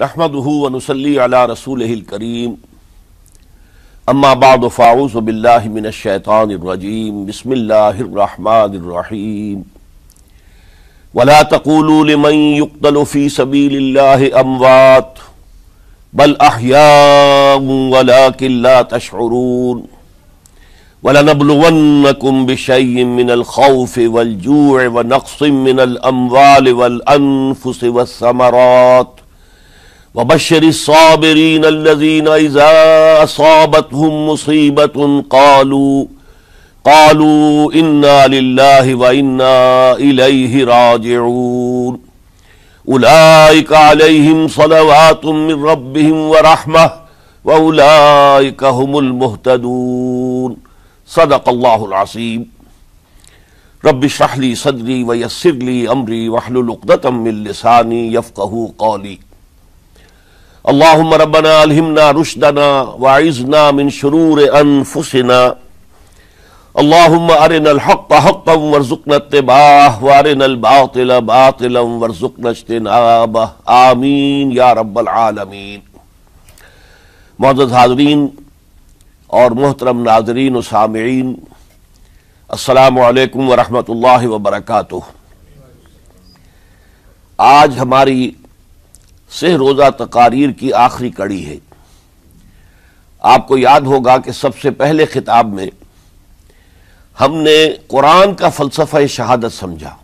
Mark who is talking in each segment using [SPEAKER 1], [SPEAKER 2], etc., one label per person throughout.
[SPEAKER 1] नहमदनसली रसूल करीम अम्माबाद फ़ाउज़बिल्लाशैतानरजीम बसमिल्लाम वला तकूलमयुक्तलफ़ी सबील अमवात बल अहिया किल्ला तशरून ولنبلونكم بشيء من الخوف والجوع ونقص من الأموال والأنفس والثمرات वबशरी साबरीन अल्लजीन असाबतहुम मुसीबतुन कालू कालू इन्ना लिल्लाहि व इन्ना इलैहि राजिऊन उलाइक अलैहिम सलवातुम मिन रब्बिहिम व रहमह व उलाइक हुमुल मुहतदून सदक अल्लाहुल असीम रब शहली सदरी व यसरली अमरी वहलुल उक़दतम मिन लिसानी यफ़क़हू कौली अल्लाम रबना अलहमना रुशदना वाइजना मिन शरूर अनफुसना अल्लाम अरन हक हकम वरजुकन तबाह वारन बातिल बातिलम वरजुकन अजतनाब आमीन या रब्बल आलमीन मोहज हाजरीन और मोहतरम नाजरीन व सामीन असलकम वरहमल वबरक आज हमारी से रोज़ा तकारीर की आखिरी कड़ी है आपको याद होगा कि सबसे पहले खिताब में हमने कुरान का फ़लसफ़ा शहादत समझा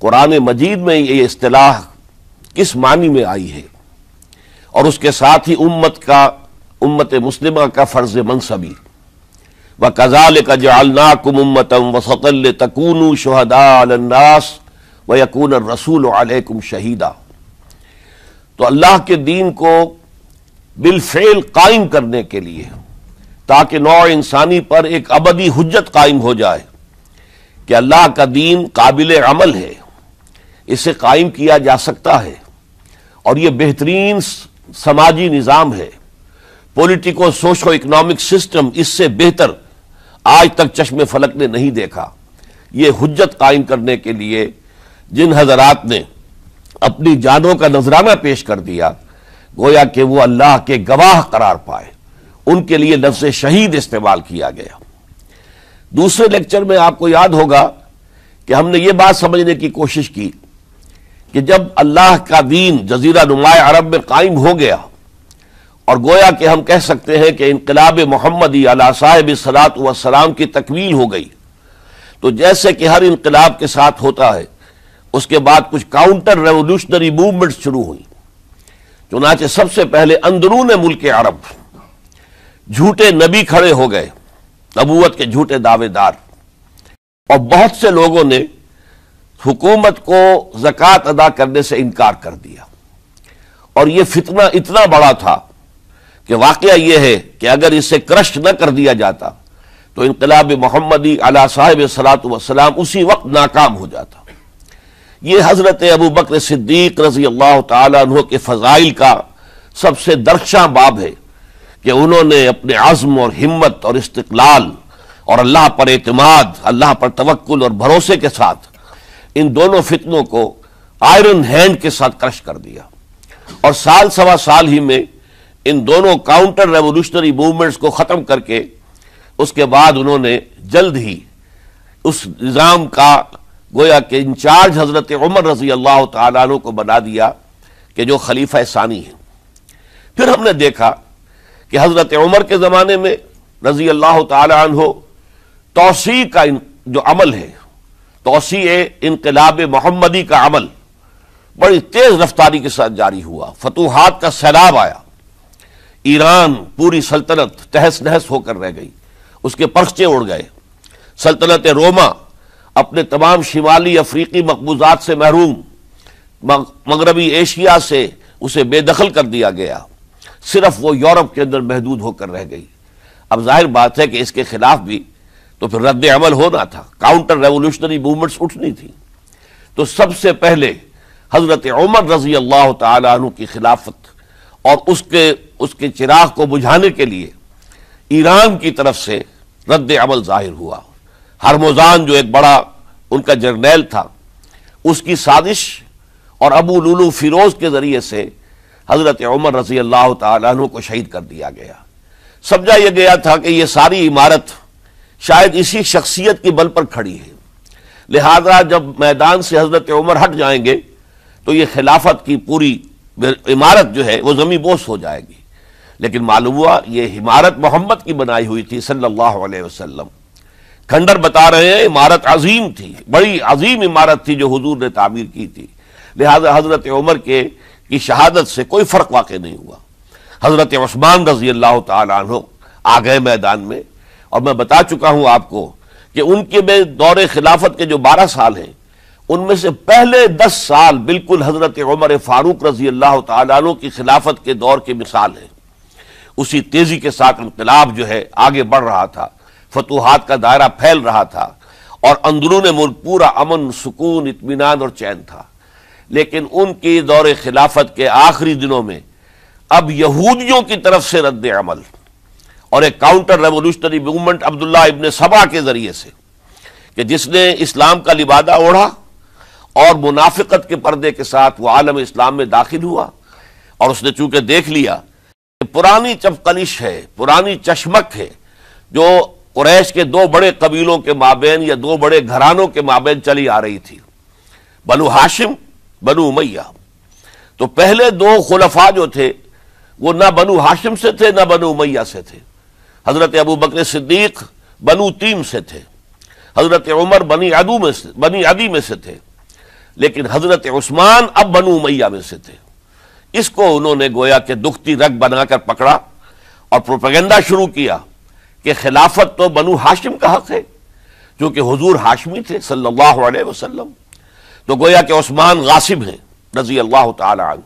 [SPEAKER 1] कुरान मजीद में ये असलाह किस मानी में आई है और उसके साथ ही उम्मत का उम्मत मुस्लिम का फ़र्ज़ मनसबी व कज़ाल का जलनाकुम उम्मतम वसतल तकून शहदास व यकून रसूल अलैकुम शहीदा तो अल्लाह के दीन को बिलफेल कायम करने के लिए ताकि नौ इंसानी पर एक अबदी हजत कायम हो जाए कि अल्लाह का दीन काबिल अमल है इसे कायम किया जा सकता है और यह बेहतरीन समाजी निज़ाम है पोलिटिको सोशो इकनॉमिक सिस्टम इससे बेहतर आज तक चश्म फलक ने नहीं देखा ये हजत कायम करने के लिए जिन हजरात ने अपनी जानों का नजराना पेश कर दिया गोया कि वो अल्लाह के गवाह करार पाए उनके लिए लफ्ज शहीद इस्तेमाल किया गया दूसरे लेक्चर में आपको याद होगा कि हमने ये बात समझने की कोशिश की कि जब अल्लाह का दीन जजीरा नुमाय अरब में कायम हो गया और गोया कि हम कह सकते हैं कि इनकलाब मोहम्मद अला साहब सलात वसलाम की तकमील हो गई तो जैसे कि हर इनकलाब के साथ होता है उसके बाद कुछ काउंटर रेवोल्यूशनरी मूवमेंट शुरू हुई चुनाचे सबसे पहले अंदरून मुल्क अरब झूठे नबी खड़े हो गए नबूत के झूठे दावेदार और बहुत से लोगों ने हुकूमत को जक़ात अदा करने से इनकार कर दिया और यह फितना इतना बड़ा था कि वाक़ यह है कि अगर इसे क्रश न कर दिया जाता तो इनकलाब मोहम्मदी अला साहिब सलात वसलाम उसी वक्त नाकाम हो जाता ये हज़रत अबू बकर सिद्दीक रजी अल्लाह तह के फ़जाइल का सबसे दर्शा बाब है कि उन्होंने अपने आज़म और हिम्मत और इस्तलाल और अल्लाह पर अतमाद अल्लाह पर तवक्ल और भरोसे के साथ इन दोनों फितनों को आयरन हैंड के साथ क्रश कर दिया और साल सवा साल ही में इन दोनों काउंटर रेवोल्यूशनरी मूवमेंट्स को ख़त्म करके उसके बाद उन्होंने जल्द ही उस निज़ाम का गोया कि इंचार्ज हज़रत उमर रजी अल्लाह तु को बना दिया कि जो खलीफा सानी है फिर हमने देखा कि हज़रत उमर के ज़माने में रजी अल्लाह तु तोसी का जो अमल है तोसी इनकलाब मोहम्मदी का अमल बड़ी तेज़ रफ्तारी के साथ जारी हुआ फतूहत का सैलाब आया ईरान पूरी सल्तनत तहस नहस होकर रह गई उसके पर्चे उड़ गए सल्तनत रोमा अपने तमाम शिमाली अफ्रीकी मकबूजात से महरूम मगरबी एशिया से उसे बेदखल कर दिया गया सिर्फ वो यूरोप के अंदर महदूद होकर रह गई अब जाहिर बात है कि इसके खिलाफ भी तो फिर रद्द अमल होना था काउंटर रेवोल्यूशनरी मूवमेंट्स उठनी थी तो सबसे पहले हजरत उमर रजी अल्लाह तु की खिलाफत और उसके उसके चिराग को बुझाने के लिए ईरान की तरफ से रद्द अमल जाहिर हुआ हरमोजान जो एक बड़ा उनका जर्नैल था उसकी साजिश और अबू लुलू फिरोज के ज़रिए से हज़रत उमर रजी अल्लाह तु को शहीद कर दिया गया समझा यह गया था कि यह सारी इमारत शायद इसी शख्सियत के बल पर खड़ी है लिहाजा जब मैदान से हज़रत उमर हट जाएंगे तो ये खिलाफत की पूरी इमारत जो है वह जमी बोस हो जाएगी लेकिन मालूम हुआ ये इमारत मोहम्मद की बनाई हुई थी सल्लल्लाहु अलैहि वसल्लम खंडर बता रहे हैं इमारत अजीम थी बड़ी अजीम इमारत थी जो हजूर ने तामीर की थी लिहाजा हजरत उमर के की शहादत से कोई फ़र्क वाक़ नहीं हुआ हजरत उस्मान रजी अल्लाह तहो आ गए मैदान में और मैं बता चुका हूँ आपको कि उनके में दौर खिलाफत के जो बारह साल हैं उनमें से पहले दस साल बिल्कुल हजरत उमर फारूक रजी अल्लाह तु की खिलाफत के दौर के मिसाल है उसी तेज़ी के साथ इनकलाब जो है आगे बढ़ रहा था फतूहत का दायरा फैल रहा था और अंदरून मुल्क पूरा अमन सुकून इतमान और चैन था लेकिन उनकी दौर खिलाफत के आखिरी दिनों में अब यहूदियों की तरफ से रद्द अमल और एक counter revolutionary movement Abdullah ibn Saba के ज़रिए से कि जिसने इस्लाम का लिबादा ओढ़ा और मुनाफिकत के पर्दे के साथ वह आलम इस्लाम में दाखिल हुआ और उसने चूंकि देख लिया कि पुरानी चपकलिश है पुरानी चश्मक है जो कुरैश के दो बड़े कबीलों के माबेन या दो बड़े घरानों के माबेन चली आ रही थी बनु हाशिम बनु उमैया तो पहले दो खुलफा जो थे वो ना बनु हाशिम से थे ना बनु उमैया से थे हज़रत अबू बकर सिद्दीक बनु तीम से थे हज़रत उमर बनी अदू में से बनी अदी में से थे लेकिन हज़रत उस्मान अब बनु उमैया में से थे इसको उन्होंने गोया के दुखती रग बनाकर पकड़ा और प्रोपेगेंडा शुरू किया कि खिलाफत तो बनु हाशिम का हक है क्योंकि हजूर हाशमी थे सल्लल्लाहु अलैहि वसल्लम तो गोया कि उस्मान गासिब हैं रजी अल्लाह तन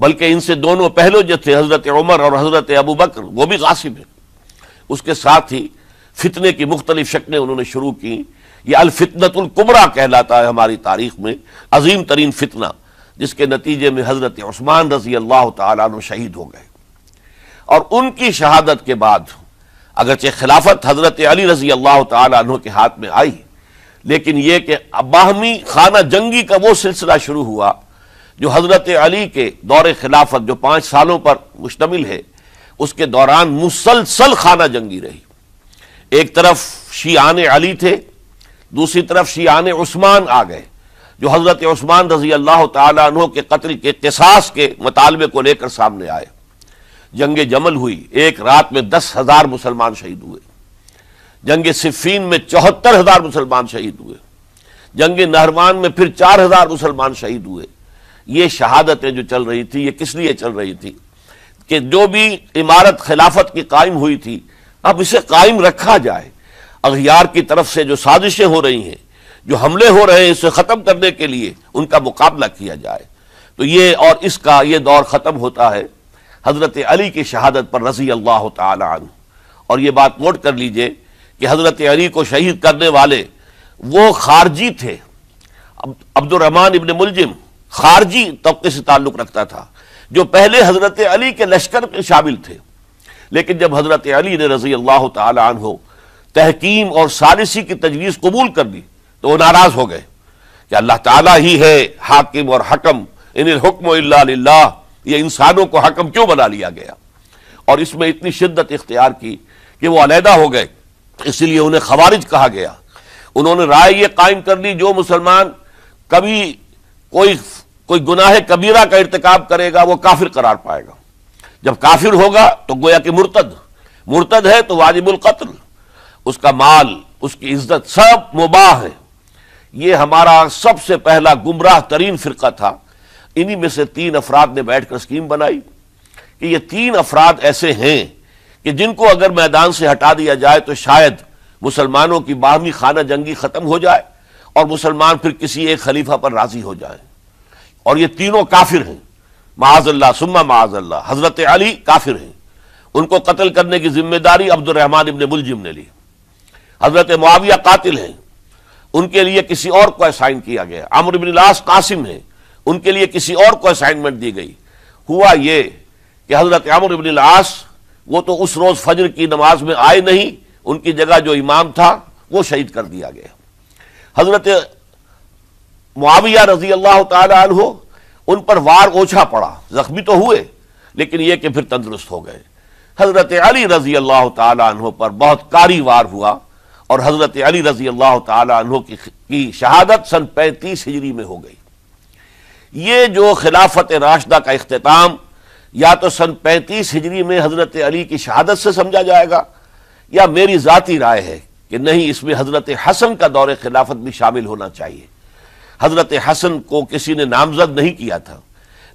[SPEAKER 1] बल्कि इनसे दोनों पहलो जो थे हज़रत उमर और हज़रत अबू बकर वो भी गासिब हैं उसके साथ ही फितने की मुख्तलिफ शक्लें उन्होंने शुरू की यह अलफितनतुल्कुबरा कहलाता है हमारी तारीख में अजीम तरीन फितना जिसके नतीजे में हज़रत उस्मान रजी अल्लाह तहीद शहीद हो गए और उनकी शहादत के बाद अगरचे खिलाफत हजरत अली रजी अल्लाह तु के हाथ में आई लेकिन यह कि बाहमी खाना जंगी का वो सिलसिला शुरू हुआ जो हजरत अली के दौर खिलाफत जो पाँच सालों पर मुश्तमिल है उसके दौरान मुसलसल खाना जंगी रही एक तरफ शियान अली थे दूसरी तरफ शियान उस्मान आ गए जो हजरत उस्मान रजी अल्लाह तु के कत्ल के तसास के मतालबे को लेकर सामने आए जंग जमल हुई एक रात में दस हजार मुसलमान शहीद हुए जंग सिफीन में चौहत्तर हजार मुसलमान शहीद हुए जंग नहरवान में फिर चार हजार मुसलमान शहीद हुए ये शहादतें जो चल रही थी ये किस लिए चल रही थी कि जो भी इमारत खिलाफत की कायम हुई थी अब इसे कायम रखा जाए अखियार की तरफ से जो साजिशें हो रही हैं जो हमले हो रहे हैं इसे ख़त्म करने के लिए उनका मुकाबला किया जाए तो ये और इसका ये दौर ख़त्म होता है हज़रत अली की शहादत पर रसी अल्लाह तन और ये बात नोट कर लीजिए कि हज़रत अली को शहीद करने वाले वो खारजी थे अब्दुलरहमान इबन मुलजिम खारजी तबके से ताल्लुक़ रखता था जो पहले हज़रत अली के लश्कर में शामिल थे लेकिन जब हज़रत अली ने रजी अल्लाह तन हो तहकीम और सालिसी की तजवीज़ कबूल कर दी तो वह नाराज़ हो गए कि अल्लाह ती ही है हाकिम और हकम इन हुक्म ये इंसानों को हकम क्यों बना लिया गया और इसमें इतनी शिद्दत इख्तियार की कि वो अलहदा हो गए इसीलिए उन्हें खवारिज कहा गया उन्होंने राय यह कायम कर ली जो मुसलमान कभी कोई कोई गुनाह कबीरा का इरतकब करेगा वह काफिर करार पाएगा जब काफिर होगा तो गोया कि मुर्तद मुर्तद है तो वाजिबुल कत्ल उसका माल उसकी इज्जत सब मुबाह है यह हमारा सबसे पहला गुमराह तरीन फिरका था इन्हीं में से तीन अफराद ने बैठकर स्कीम बनाई कि ये तीन अफराद ऐसे हैं कि जिनको अगर मैदान से हटा दिया जाए तो शायद मुसलमानों की बाहमी खाना जंगी ख़त्म हो जाए और मुसलमान फिर किसी एक खलीफा पर राज़ी हो जाए और ये तीनों काफिर हैं माजल्ला सुम्मा माजल्ला हज़रत अली काफिर हैं उनको कत्ल करने की जिम्मेदारी अब्दुलरहमान इबन मुलजिम ने ली हज़रत मुआविया कातिल हैं उनके लिए किसी और को असाइन किया गया अमर बिन लास कासिम हैं उनके लिए किसी और को असाइनमेंट दी गई हुआ ये कि हजरत आमर इबन आस वो तो उस रोज़ फजर की नमाज में आए नहीं उनकी जगह जो इमाम था वो शहीद कर दिया गया हजरत मुआविया रजी अल्लाह तहो उन पर वार ओछा पड़ा जख्मी तो हुए लेकिन यह कि फिर तंदुरुस्त हो गए हजरत अली रजी अल्लाह तहों पर बहुत कारी वार हुआ और हजरत अली रजी अल्लाह तहों की शहादत सन पैंतीस हिजरी में हो गई ये जो खिलाफत राशदा का अख्ताम या तो सन पैंतीस हिजरी में हज़रत अली की शहादत से समझा जाएगा या मेरी ज़ाती राय है कि नहीं इसमें हज़रत हसन का दौर खिलाफत भी शामिल होना चाहिए हज़रत हसन को किसी ने नामजद नहीं किया था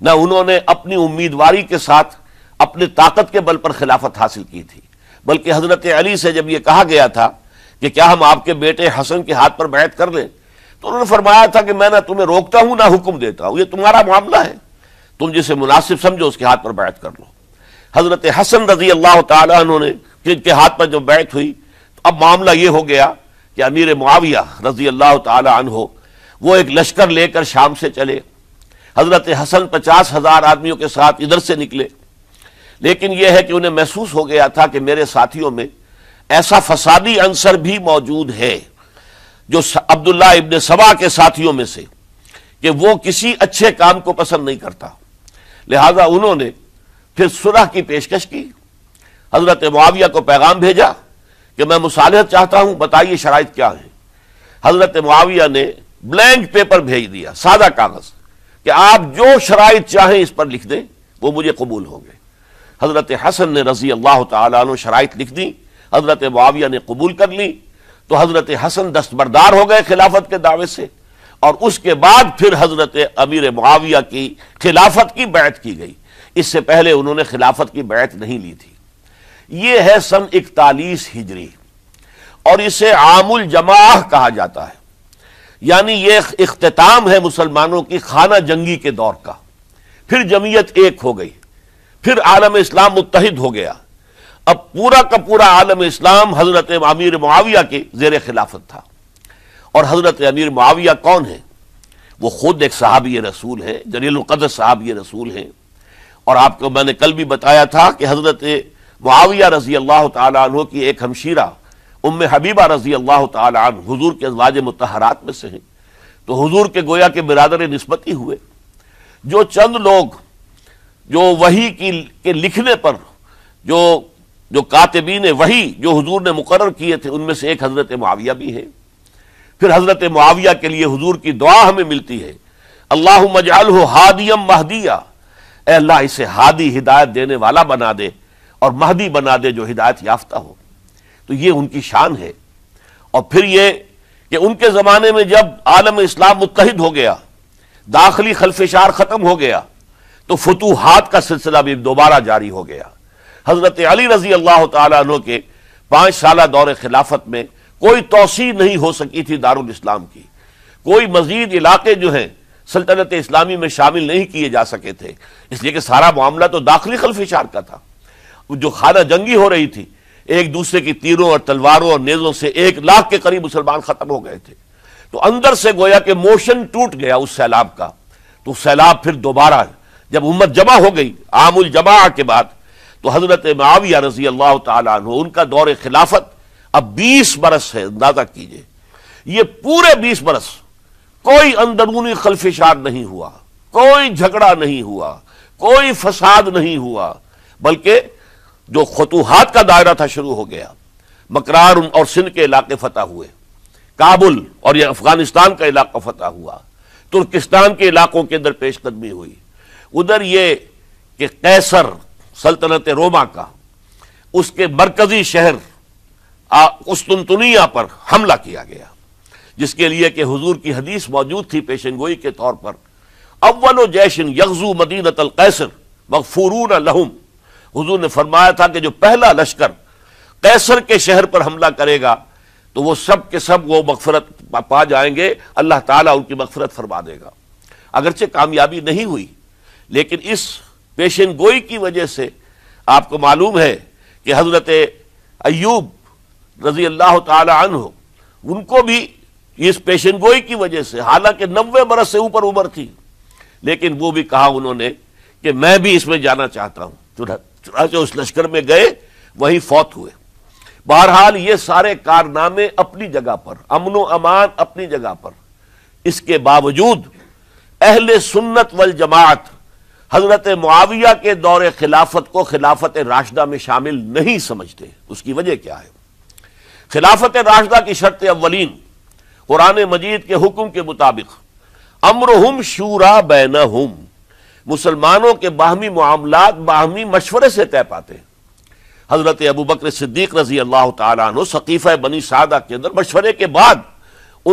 [SPEAKER 1] न उन्होंने अपनी उम्मीदवारी के साथ अपने ताकत के बल पर खिलाफत हासिल की थी बल्कि हज़रत अली से जब यह कहा गया था कि क्या हम आपके बेटे हसन के हाथ पर बैत कर लें तो उन्होंने फरमाया था कि मैं ना तुम्हें रोकता हूं ना हुक्म देता हूं यह तुम्हारा मामला है तुम जिसे मुनासिब समझो उसके हाथ पर बैठ कर लो हजरत हसन रजी अल्लाह तुमने जिनके हाथ पर जब बैठ हुई तो अब मामला यह हो गया कि अमीर मुआविया रजी अल्लाह तहो वो एक लश्कर लेकर शाम से चले हजरत हसन पचास हजार आदमियों के साथ इधर से निकले लेकिन यह है कि उन्हें महसूस हो गया था कि मेरे साथियों में ऐसा फसादी अंसर भी मौजूद है जो अब्दुल्ला इब्न सबा के साथियों में से कि वो किसी अच्छे काम को पसंद नहीं करता लिहाजा उन्होंने फिर सुलह की पेशकश की हजरत मुआविया को पैगाम भेजा कि मैं मुसालहत चाहता हूं बताइए शराइ क्या है हजरत मुआविया ने ब्लैंक पेपर भेज दिया सादा कागज कि आप जो शराइ चाहें इस पर लिख दें वो मुझे कबूल होंगे हजरत हसन ने रजी अल्लाह तराइ लिख दी हजरत मुआविया ने कबूल कर ली तो हज़रत हसन दस्तबरदार हो गए खिलाफत के दावे से और उसके बाद फिर हज़रत अमीर मुआविया की खिलाफत की बैत की गई इससे पहले उन्होंने खिलाफत की बैत नहीं ली थी ये है सन इकतालीस हिजरी और इसे आमुल जमाह कहा जाता है यानी यह इख्ताम है मुसलमानों की खाना जंगी के दौर का फिर जमीयत एक हो गई फिर आलम इस्लाम मुतहद हो गया अब पूरा का पूरा आलम इस्लाम हजरत अमीर मुआविया के जेर खिलाफत था और हजरत अमीर मुआविया कौन है वो खुद एक साहबी रसूल हैं जलीलकदर साहबी रसूल है और आपको मैंने कल भी बताया था कि हजरत मुआविया रजी अल्लाह तु की एक हमशीरा उम हबीबा रजी अल्लाह तन हजूर के अजवाज मतहरात में से हैं तो हजूर के गोया के बिरदर नस्बती हुए जो चंद लोग जो वही की के लिखने पर जो जो कातबीन वही जो हजूर ने मुकर किए थे उनमें से एक हजरत मुआविया भी है फिर हजरत मुआविया के लिए हजूर की दुआ हमें मिलती है अल्लाह मजाल हादियम महदिया अल्लाह इसे हादी हिदायत देने वाला बना दे और महदी बना दे जो हिदायत याफ्ता हो तो ये उनकी शान है और फिर ये कि उनके ज़माने में जब आलम इस्लाम मुतहद हो गया दाखिली खलफिशार ख़त्म हो गया तो फतूहत का सिलसिला भी दोबारा जारी हो गया हज़रत अली रजी अल्लाह तु के पांच साल दौर खिलाफत में कोई तोसी नहीं हो सकी थी दारुल इस्लाम की कोई मजीद इलाके जो हैं सल्तनत इस्लामी में शामिल नहीं किए जा सके थे इसलिए कि सारा मामला तो दाखिली खलफिशार का था जो खाना जंगी हो रही थी एक दूसरे की तीरों और तलवारों और नेजों से एक लाख के करीब मुसलमान खत्म हो गए थे तो अंदर से गोया कि मोशन टूट गया उस सैलाब का तो सैलाब फिर दोबारा जब उम्मत जमा हो गई आमुल जमा के बाद तो हजरत माविया रजी अल्लाह तु उनका दौर खिलाफत अब बीस बरस है अंदाजा कीजिए ये पूरे बीस बरस कोई अंदरूनी खलफिशार नहीं हुआ कोई झगड़ा नहीं हुआ कोई फसाद नहीं हुआ बल्कि जो खतूहत का दायरा था शुरू हो गया मकरार और सिंध के इलाके फतह हुए काबुल और यह अफगानिस्तान का इलाका फतह हुआ तुर्किस्तान के इलाकों के अंदर पेशकदमी हुई उधर ये कि कैसर सल्तनत रोमा का उसके मरकजी शहर उस्तुनतुनिया पर हमला किया गया जिसके लिए कि हुजूर की हदीस मौजूद थी पेशन गोई के तौर पर अव्वल जैशन यकजू मदीनत कैसर मकफूरून लहम हुजूर ने फरमाया था कि जो पहला लश्कर कैसर के शहर पर हमला करेगा तो वो सब के सब वो मगफरत पा जाएंगे अल्लाह ताला उनकी मगफरत फरमा देगा अगरचे कामयाबी नहीं हुई लेकिन इस पेशन गोई की वजह से आपको मालूम है कि हजरत अयूब रजी अल्लाह तन उनको भी इस पेशन गोई की वजह से हालांकि नब्बे बरस से ऊपर उम्र थी लेकिन वो भी कहा उन्होंने कि मैं भी इसमें जाना चाहता हूं चुनाचे उस लश्कर में गए वहीं फौत हुए बहरहाल ये सारे कारनामे अपनी जगह पर अमनो अमान अपनी जगह पर इसके बावजूद अहल सुन्नत वल जमात हजरत मुआविया के दौर खिलाफत को खिलाफत राशदा में शामिल नहीं समझते उसकी वजह क्या है खिलाफत राशदा की शर्त अवलिन कुरान मजीद के हुक्म के मुताबिक अमर हम शूरा बैन हम मुसलमानों के बाहमी मामला बाहमी मशवरे से तय पाते हैं हजरत अबू बकर सिद्दीक रजी अल्लाह तु बनी सादा के अंदर मशवरे के बाद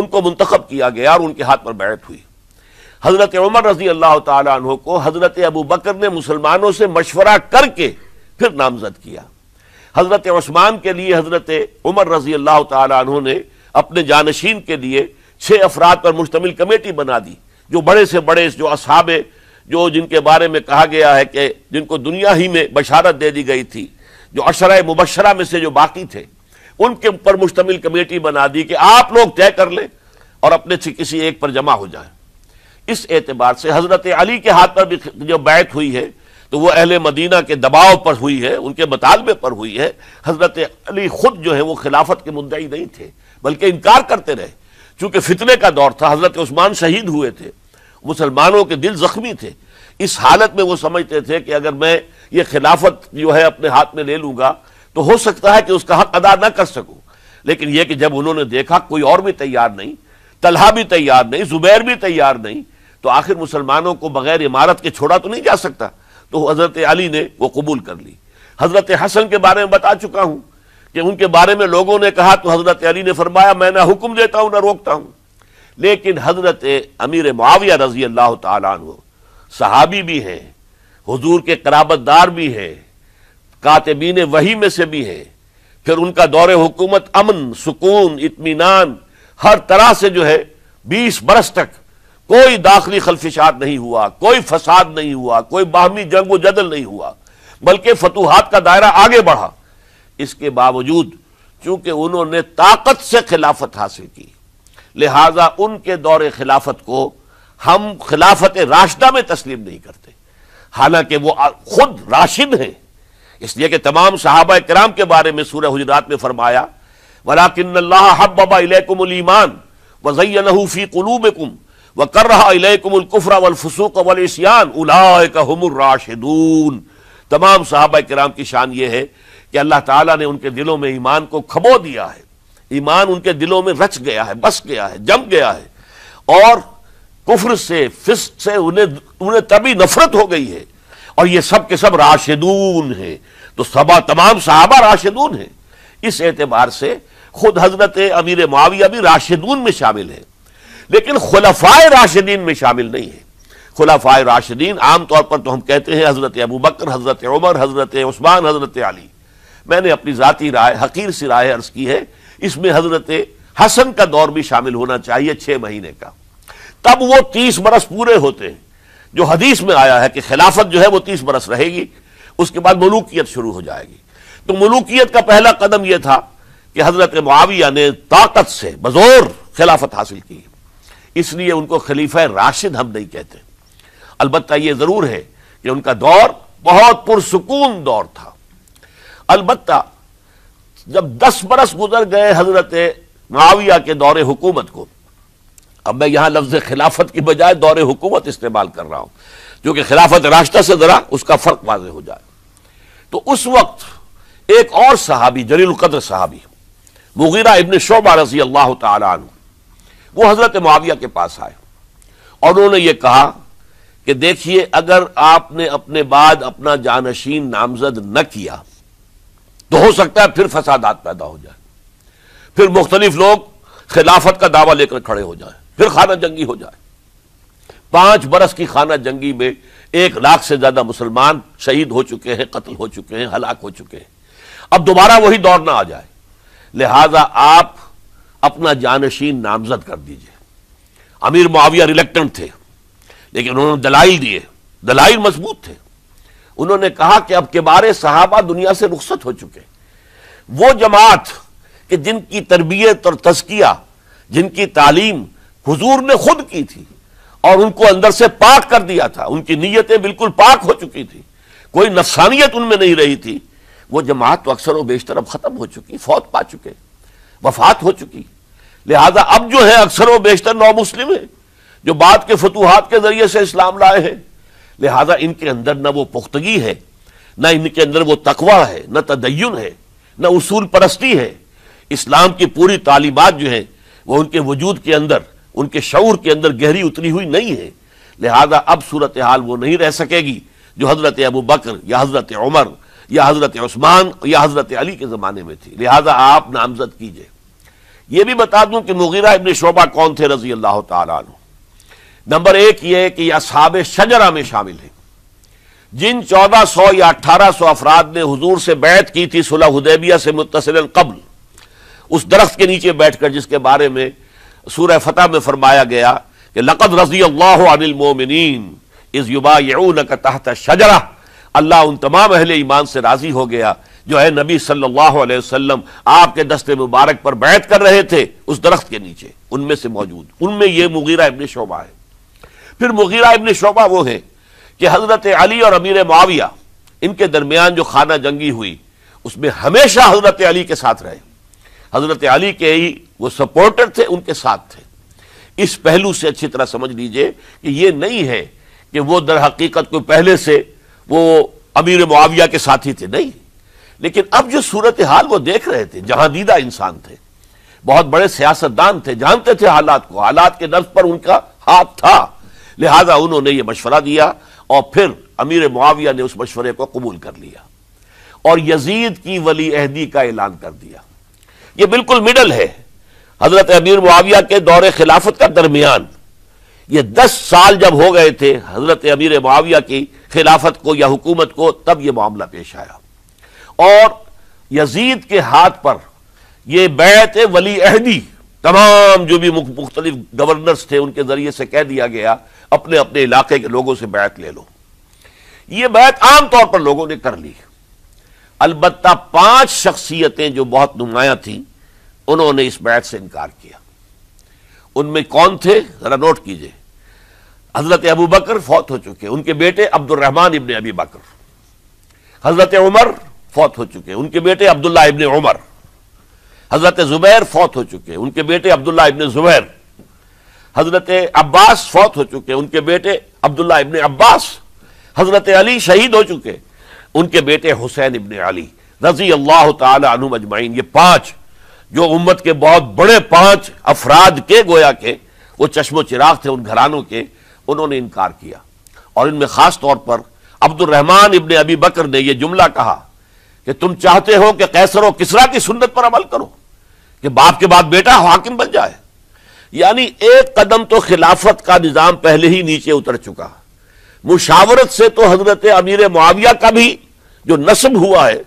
[SPEAKER 1] उनको मुंतखब किया गया और उनके हाथ पर बैठ हुई हज़रत उमर रजी अल्लाह तहों को हज़रत अबू बकर ने मुसलमानों से मशवरा करके फिर नामजद किया हज़रत उस्मान के लिए हज़रत उमर रजी अल्लाह तहों ने अपने जानशीन के लिए छः अफराद पर मुश्तमिल कमेटी बना दी जो बड़े से बड़े जो असहाब जो जिनके बारे में कहा गया है कि जिनको दुनिया ही में बशारत दे दी गई थी जो अशर मुबशरा में से जो बाकी थे उनके ऊपर मुश्तमिल कमेटी बना दी कि आप लोग तय कर लें और अपने से किसी एक पर जमा हो जाए इस एतबार से हज़रत अली के हाथ पर भी जो बैत हुई है तो वो अहल मदीना के दबाव पर हुई है उनके मुतालबे पर हुई है हज़रत अली खुद जो है वो खिलाफत के मुद्दे नहीं थे बल्कि इनकार करते रहे चूंकि फितने का दौर था हज़रत उस्मान शहीद हुए थे मुसलमानों के दिल ज़ख्मी थे इस हालत में वो समझते थे कि अगर मैं ये खिलाफत जो है अपने हाथ में ले लूँगा तो हो सकता है कि उसका हक अदा ना कर सकूँ लेकिन यह कि जब उन्होंने देखा कोई और भी तैयार नहीं तलहा भी तैयार नहीं जुबैर भी तैयार नहीं तो आखिर मुसलमानों को बगैर इमारत के छोड़ा तो नहीं जा सकता तो हज़रत अली ने वो कबूल कर ली हज़रत हसन के बारे में बता चुका हूं कि उनके बारे में लोगों ने कहा तो हज़रत अली ने फरमाया मैं ना हुक्म देता हूं ना रोकता हूं लेकिन हज़रत अमीर माविया रजी अल्लाह तु सहाबी भी हैं हजूर के कराबतदार भी हैं कातबीन वही में से भी हैं फिर उनका दौर हुकूमत अमन सुकून इतमान हर तरह से जो है बीस बरस तक कोई दाखिली खलफिशात नहीं हुआ कोई फसाद नहीं हुआ कोई बाहमी जंग व जदल नहीं हुआ बल्कि फतूहत का दायरा आगे बढ़ा इसके बावजूद चूंकि उन्होंने ताकत से खिलाफत हासिल की लिहाजा उनके दौर खिलाफत को हम खिलाफत राशदा में तस्लीम नहीं करते हालांकि वो खुद राशिद हैं इसलिए कि तमाम सहाबा कराम के बारे में सूर्य हजरात में फरमाया वलाकिन हब्बा इलेकुम ईमान वज़ैनहूफ़ी कुलूबकुम व कर रहा इलेकुमकुफरा वलफसूक वलसियान उलाय का हमराशिदून तमाम साहबा कराम की शान ये है कि अल्लाह ताला ने उनके दिलों में ईमान को खबो दिया है ईमान उनके दिलों में रच गया है बस गया है जम गया है और कुफर से फिस से उन्हें उन्हें तभी नफरत हो गई है और ये सब के सब राशिदून हैं तो सबा तमाम साहबा राशिदून हैं इस एतबार से खुद हजरत अमीर माविया भी राशिदून में शामिल है लेकिन खुलफाए राशिदीन में शामिल नहीं है खुलफाए राशिदीन आमतौर पर तो हम कहते हैं हज़रत अबू बकर हज़रत उमर हज़रत उस्मान हज़रत अली मैंने अपनी ज़ाती राय हकीर सी राय अर्ज़ की है इसमें हज़रत हसन का दौर भी शामिल होना चाहिए छह महीने का तब वो तीस बरस पूरे होते हैं जो हदीस में आया है कि खिलाफत जो है वो तीस बरस रहेगी उसके बाद मलूकियत शुरू हो जाएगी तो मलूकियत का पहला कदम यह था कि हज़रत माविया ने ताकत से बजोर खिलाफत हासिल की इसलिए उनको खलीफा राशिद हम नहीं कहते अलबत् यह ज़रूर है कि उनका दौर बहुत पुरसकून दौर था अलबत् जब दस बरस गुजर गए हजरत माविया के दौरे हुकूमत को अब मैं यहां लफ्ज़ खिलाफत की बजाय दौरे हुकूमत इस्तेमाल कर रहा जो क्योंकि खिलाफत रास्ता से ज़रा उसका फ़र्क वाज हो जाए तो उस वक्त एक और सहाबी जलील कदर साहबी मुगीरा इबन शोबा रजी अल्लाह तु वो हजरत मुआविया के पास आए और उन्होंने ये कहा कि देखिए अगर आपने अपने बाद अपना जानशीन नामजद न किया तो हो सकता है फिर फसादात पैदा हो जाए फिर मुख्तलिफ लोग खिलाफत का दावा लेकर खड़े हो जाए फिर खाना जंगी हो जाए पांच बरस की खाना जंगी में एक लाख से ज्यादा मुसलमान शहीद हो चुके हैं कत्ल हो चुके हैं हलाक हो चुके हैं अब दोबारा वही दौड़ ना आ जाए लिहाजा आप अपना जानशीन नामजद कर दीजिए अमीर मुआविया रिलेक्टेंट थे लेकिन उन्होंने दलाइल दिए दलाइल मजबूत थे उन्होंने कहा कि अब के बारे सहाबा दुनिया से रुखसत हो चुके वो जमात कि जिनकी तरबियत और तस्किया जिनकी तालीम हुजूर ने खुद की थी और उनको अंदर से पाक कर दिया था उनकी नीयतें बिल्कुल पाक हो चुकी थी कोई नफसानियत उनमें नहीं रही थी वो जमात तो अक्सर व बेशतर अब ख़त्म हो चुकी फौत पा चुके वफात हो चुकी लिहाजा अब जो है अक्सर व बेशतर नौ मुस्लिम है जो बाद के फतूहत के जरिए से इस्लाम लाए हैं लिहाजा इनके अंदर न वो पुख्तगी है न इनके अंदर वो तकवा है न तदयन है न उसूल परस्ती है इस्लाम की पूरी तालीमत जो है वह उनके वजूद के अंदर उनके शौर के अंदर गहरी उतरी हुई नहीं है लिहाजा अब सूरत हाल वो नहीं रह सकेगी जो हज़रत अबू बकर या हज़रत उमर या हज़रत उस्मान या हज़रत अली के ज़माने में थी लिहाजा आप नामजद कीजिए ये भी बता दूं कि मुगीरा इबन शोबा कौन थे रजी अल्लाह तु नंबर एक ये कि असाब शजरा में शामिल हैं जिन चौदह सौ या अट्ठारह सौ अफराद ने हजूर से बैत की थी सुलह हुदैबिया से मुतसर कबल उस दरख्त के नीचे बैठकर जिसके बारे में सूर्य फतह में फरमाया गया कि लकद रजी अल्लाह अनिलमोमिन इस युबा यून तहत शजरा अल्लाह उन तमाम अहल ईमान से राजी हो गया जो है नबी सल्लल्लाहु अलैहि वसल्लम आपके दस्ते मुबारक पर बैत कर रहे थे उस दरख्त के नीचे उनमें से मौजूद उनमें यह मुगीरा इबन शोबा है फिर मुगीरा इबन शोबा वो है कि हजरत अली और अमीर माविया इनके दरमियान जो खाना जंगी हुई उसमें हमेशा हजरत अली के साथ रहे हजरत अली के ही वो सपोर्टर थे उनके साथ थे इस पहलू से अच्छी तरह समझ लीजिए कि ये नहीं है कि वो दर हकीकत को पहले से वो अमीर मुआविया के साथी थे नहीं लेकिन अब जो सूरत हाल वो देख रहे थे जहां दीदा इंसान थे बहुत बड़े सियासतदान थे जानते थे हालात को हालात के नर्स पर उनका हाथ था लिहाजा उन्होंने ये मशवरा दिया और फिर अमीर मुआविया ने उस मशवरे को कबूल कर लिया और यजीद की वली अहदी का ऐलान कर दिया ये बिल्कुल मिडल है हजरत अमीर मुआविया के दौरे खिलाफत का दरमियान ये दस साल जब हो गए थे हजरत अमीर मुआविया की खिलाफत को या हुकूमत को तब यह मामला पेश आया और यजीद के हाथ पर यह बैत वली अहदी तमाम जो भी मुख्तलिफ गवर्नर्स थे उनके जरिए से कह दिया गया अपने अपने इलाके के लोगों से बैत ले लो ये बैत आमतौर पर लोगों ने कर ली अलबत् पांच शख्सियतें जो बहुत नुमाया थी उन्होंने इस बैत से इनकार किया उनमें कौन थे जरा नोट कीजिए हजरत अबू बकर फौत हो चुके उनके बेटे अब्दुलरहमान इबन अबी बकर हजरत उमर फौत हो चुके उनके बेटे अब्दुल्ला इबन उमर हजरत जुबैर फौत हो चुके उनके बेटे अब्दुल्ला इबन जुबैर हजरत अब्बास फौत हो चुके उनके बेटे अब्दुल्ला इबन अब्बास हजरत अली शहीद हो चुके उनके बेटे हुसैन इबन अली रजी अल्लाह तनु मजमाइन ये पांच जो उम्मत के बहुत बड़े पांच अफराद के गोया के वो चश्मो चिराग थे उन घरानों के उन्होंने इनकार किया और इनमें खास तौर पर अब्दुलरहमान इबन अबी बकर ने यह जुमला कहा कि तुम चाहते हो कि कैसर और किसरा की सुन्नत पर अमल करो कि बाप के बाद बेटा हाकिम बन जाए यानी एक कदम तो खिलाफत का निज़ाम पहले ही नीचे उतर चुका मुशावरत से तो हजरत अमीर मुआविया का भी जो नस्ब हुआ है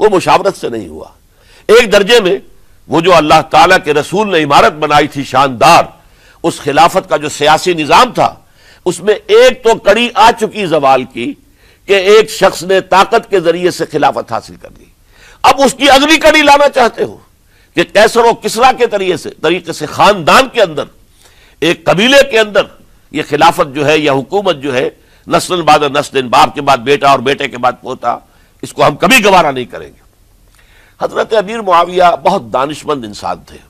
[SPEAKER 1] वो मुशावरत से नहीं हुआ एक दर्जे में वो जो अल्लाह ताला के रसूल ने इमारत बनाई थी शानदार उस खिलाफत का जो सियासी निज़ाम था उसमें एक तो कड़ी आ चुकी जवाल की कि एक शख्स ने ताकत के जरिए से खिलाफत हासिल कर ली अब उसकी अगली कड़ी लाना चाहते हो कि कैसर और किसरा के तरीके से तरीके से खानदान के अंदर एक कबीले के अंदर यह खिलाफत जो है या हुकूमत जो है नस्ल बाद नस्ल बाप के बाद बेटा और बेटे के बाद पोता इसको हम कभी गवारा नहीं करेंगे हजरत अमीर मुआविया बहुत दानिशमंद इंसान थे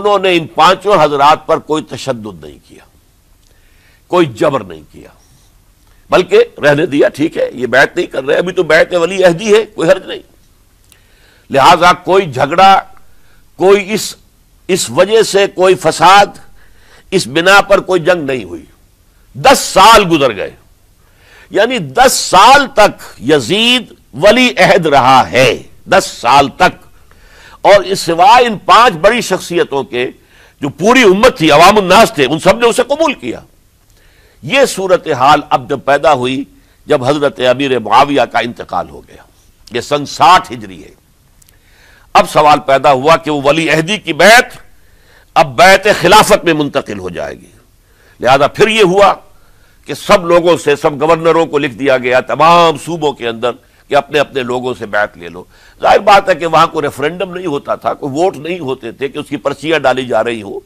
[SPEAKER 1] उन्होंने इन पांचों हजरात पर कोई तशद नहीं किया कोई जबर नहीं किया बल्कि रहने दिया ठीक है ये बैठ नहीं कर रहे अभी तो बैठ वली अहदी है कोई हर्ज नहीं लिहाजा कोई झगड़ा कोई इस इस वजह से कोई फसाद इस बिना पर कोई जंग नहीं हुई दस साल गुजर गए यानी दस साल तक यजीद वली अहद रहा है दस साल तक और इस सिवाय इन पांच बड़ी शख्सियतों के जो पूरी उम्मत थी अवामनास थे उन सब ने उसे कबूल किया ये सूरत हाल अब जब पैदा हुई जब हजरत अमीर माविया का इंतकाल हो गया यह सन साठ हिजरी है अब सवाल पैदा हुआ कि वह वली अहदी की बैत अब बैत खिलाफत में मुंतकिल हो जाएगी लिहाजा फिर यह हुआ कि सब लोगों से सब गवर्नरों को लिख दिया गया तमाम सूबों के अंदर कि अपने अपने लोगों से बैत ले लो जाहिर बात है कि वहां को रेफरेंडम नहीं होता था कोई वोट नहीं होते थे कि उसकी पर्चियां डाली जा रही हो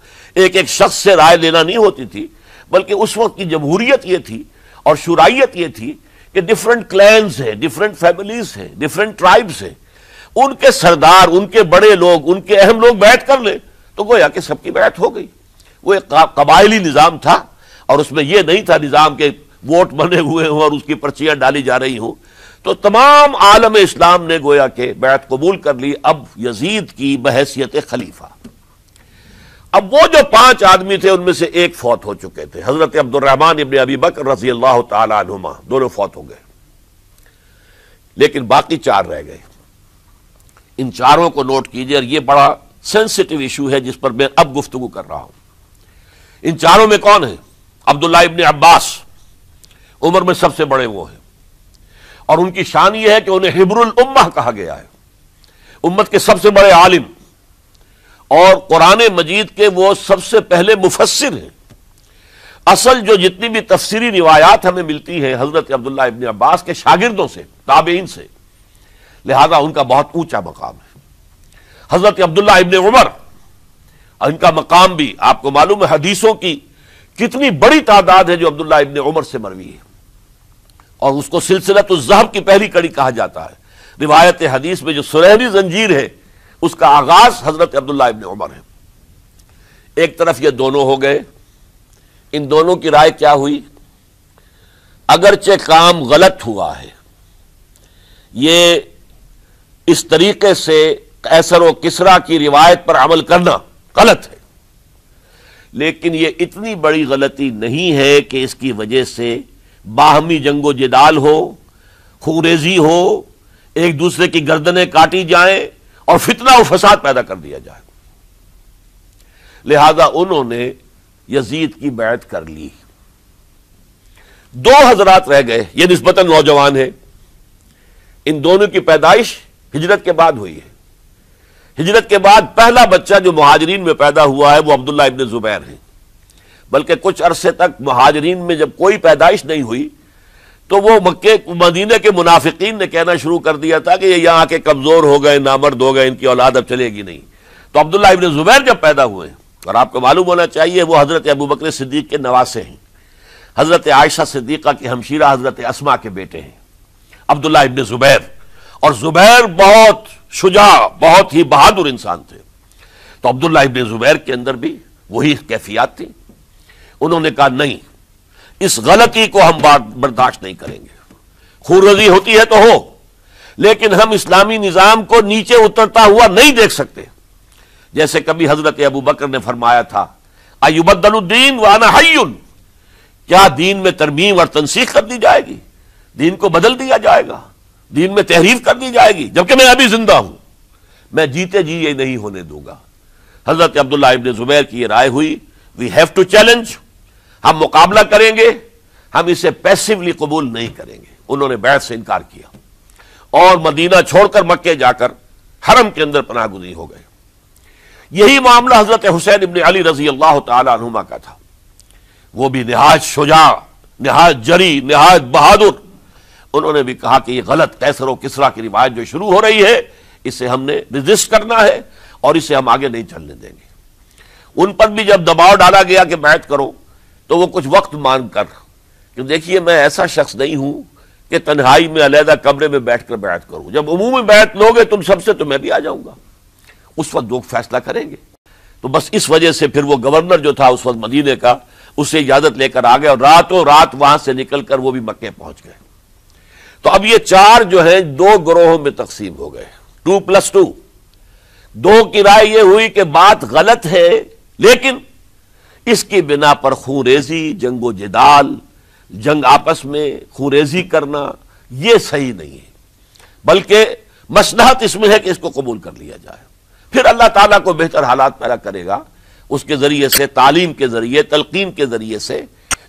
[SPEAKER 1] एक एक शख्स से राय लेना नहीं होती थी बल्कि उस वक्त की जमहूरियत ये थी और शुराइत ये थी कि डिफरेंट क्लैंस हैं डिफरेंट फैमिलीज हैं डिफरेंट ट्राइब्स हैं उनके सरदार उनके बड़े लोग उनके अहम लोग बैठ कर ले तो गोया कि सबकी बैठ हो गई वो एक कबायली निज़ाम था और उसमें यह नहीं था निज़ाम के वोट बने हुए हों और उसकी पर्चियाँ डाली जा रही हों तो तमाम आलम इस्लाम ने गोया के बैत कबूल कर ली अब यजीद की बहसीत खलीफा अब वो जो पांच आदमी थे उनमें से एक फौत हो चुके थे हजरत अब्दुलरहमान इबन अबी बकर रजी अल्लाह तुमा दोनों फौत हो गए लेकिन बाकी चार रह गए इन चारों को नोट कीजिए और यह बड़ा सेंसिटिव इशू है जिस पर मैं अब गुफ्तु कर रहा हूं इन चारों में कौन है अब्दुल्ला इबन अब्बास उम्र में सबसे बड़े वो हैं और उनकी शान यह है कि उन्हें हिबरुल उम्मा कहा गया है उम्मत के सबसे बड़े आलिम और कुरान मजीद के वो सबसे पहले मुफसर हैं असल जो जितनी भी तफसीरी रिवायात हमें मिलती हैं हज़रत अब्दुल्ला इबन अब्बास के शागिर्दों से ताबेन से लिहाजा उनका बहुत ऊंचा मकाम है हज़रत अब्दुल्ला इबन उमर इनका मकाम भी आपको मालूम है हदीसों की कितनी बड़ी तादाद है जो अब्दुल्ला इबन उमर से मरवी है और उसको सिलसिला तो जहब की पहली कड़ी कहा जाता है रिवायत हदीस में जो सुनहरी जंजीर है उसका आगाज हजरत अब्दुल्ला इबन उमर है एक तरफ ये दोनों हो गए इन दोनों की राय क्या हुई अगरचे काम गलत हुआ है ये इस तरीके से कैसर व किसरा की रिवायत पर अमल करना गलत है लेकिन ये इतनी बड़ी गलती नहीं है कि इसकी वजह से बाहमी जंगो जिदाल हो खुरेजी हो एक दूसरे की गर्दनें काटी जाएं और फितना और फसाद पैदा कर दिया जाए लिहाजा उन्होंने यजीद की बैत कर ली दो हजरात रह गए ये नस्बता नौजवान है इन दोनों की पैदाइश हिजरत के बाद हुई है हिजरत के बाद पहला बच्चा जो महाजरीन में पैदा हुआ है वो अब्दुल्ला इबन जुबैर है बल्कि कुछ अरसे तक महाजरीन में जब कोई पैदाइश नहीं हुई तो वो मक्के मदीने के मुनाफिकीन ने कहना शुरू कर दिया था कि ये यहाँ आके कमज़ोर हो गए नामर्द हो गए इनकी औलाद अब चलेगी नहीं तो अब्दुल्ला इबन ज़ुबैर जब पैदा हुए और आपको मालूम होना चाहिए वो हज़रत अबू बकर सिद्दीक के नवासे हैं हज़रत आयशा सिद्दीक़ा की हमशीरा हज़रत असमा के बेटे हैं अब्दुल्ला इबन ज़ुबैर और ज़ुबैर बहुत शुजा बहुत ही बहादुर इंसान थे तो अब्दुल्ला इबन ज़ुबैर के अंदर भी वही कैफियात थी उन्होंने कहा नहीं इस गलती को हम बर्दाश्त नहीं करेंगे खूरजी होती है तो हो लेकिन हम इस्लामी निज़ाम को नीचे उतरता हुआ नहीं देख सकते जैसे कभी हजरत अबू बकर ने फरमाया था अयुबद्दीन वाना हयुन क्या दीन में तरमीम और तनसीख कर दी जाएगी दीन को बदल दिया जाएगा दीन में तहरीफ कर दी जाएगी जबकि मैं अभी जिंदा हूं मैं जीते जी ये नहीं होने दूंगा हजरत अब्दुल्ला इबन जुबैर की यह राय हुई वी हैव टू चैलेंज हम मुकाबला करेंगे हम इसे पैसिवली कबूल नहीं करेंगे उन्होंने बैत से इनकार किया और मदीना छोड़कर मक्के जाकर हरम के अंदर पनागुजी हो गए यही मामला हजरत हुसैन इबन अली रजी अल्लाह तुमा का था वो भी नहाज शुजा नहाज जरी नहाज बहादुर उन्होंने भी कहा कि ये गलत कैसर और किसरा की रिवायत जो शुरू हो रही है इसे हमने रिजिस्ट करना है और इसे हम आगे नहीं चलने देंगे उन पर भी जब दबाव डाला गया कि बैत करो तो वो कुछ वक्त मांग कर कि देखिए मैं ऐसा शख्स नहीं हूं कि तन्हाई में अलहदा कमरे में बैठ कर बैठ करूं जब में बैठ लोगे तुम सबसे तो मैं भी आ जाऊंगा उस वक्त लोग फैसला करेंगे तो बस इस वजह से फिर वो गवर्नर जो था उस वक्त मदीने का उससे इजाजत लेकर आ गए और रातों रात वहां से निकलकर वो भी मक्के पहुंच गए तो अब ये चार जो है दो ग्रोहों में तकसीम हो गए टू प्लस टू दो की राय यह हुई कि बात गलत है लेकिन इसकी बिना पर खूरेजी जंगो जिदाल जंग आपस में खूरेजी करना ये सही नहीं है बल्कि मसलहत इसमें है कि इसको कबूल कर लिया जाए फिर अल्लाह ताला को बेहतर हालात पैदा करेगा उसके ज़रिए से तालीम के ज़रिए तलकीन के ज़रिए से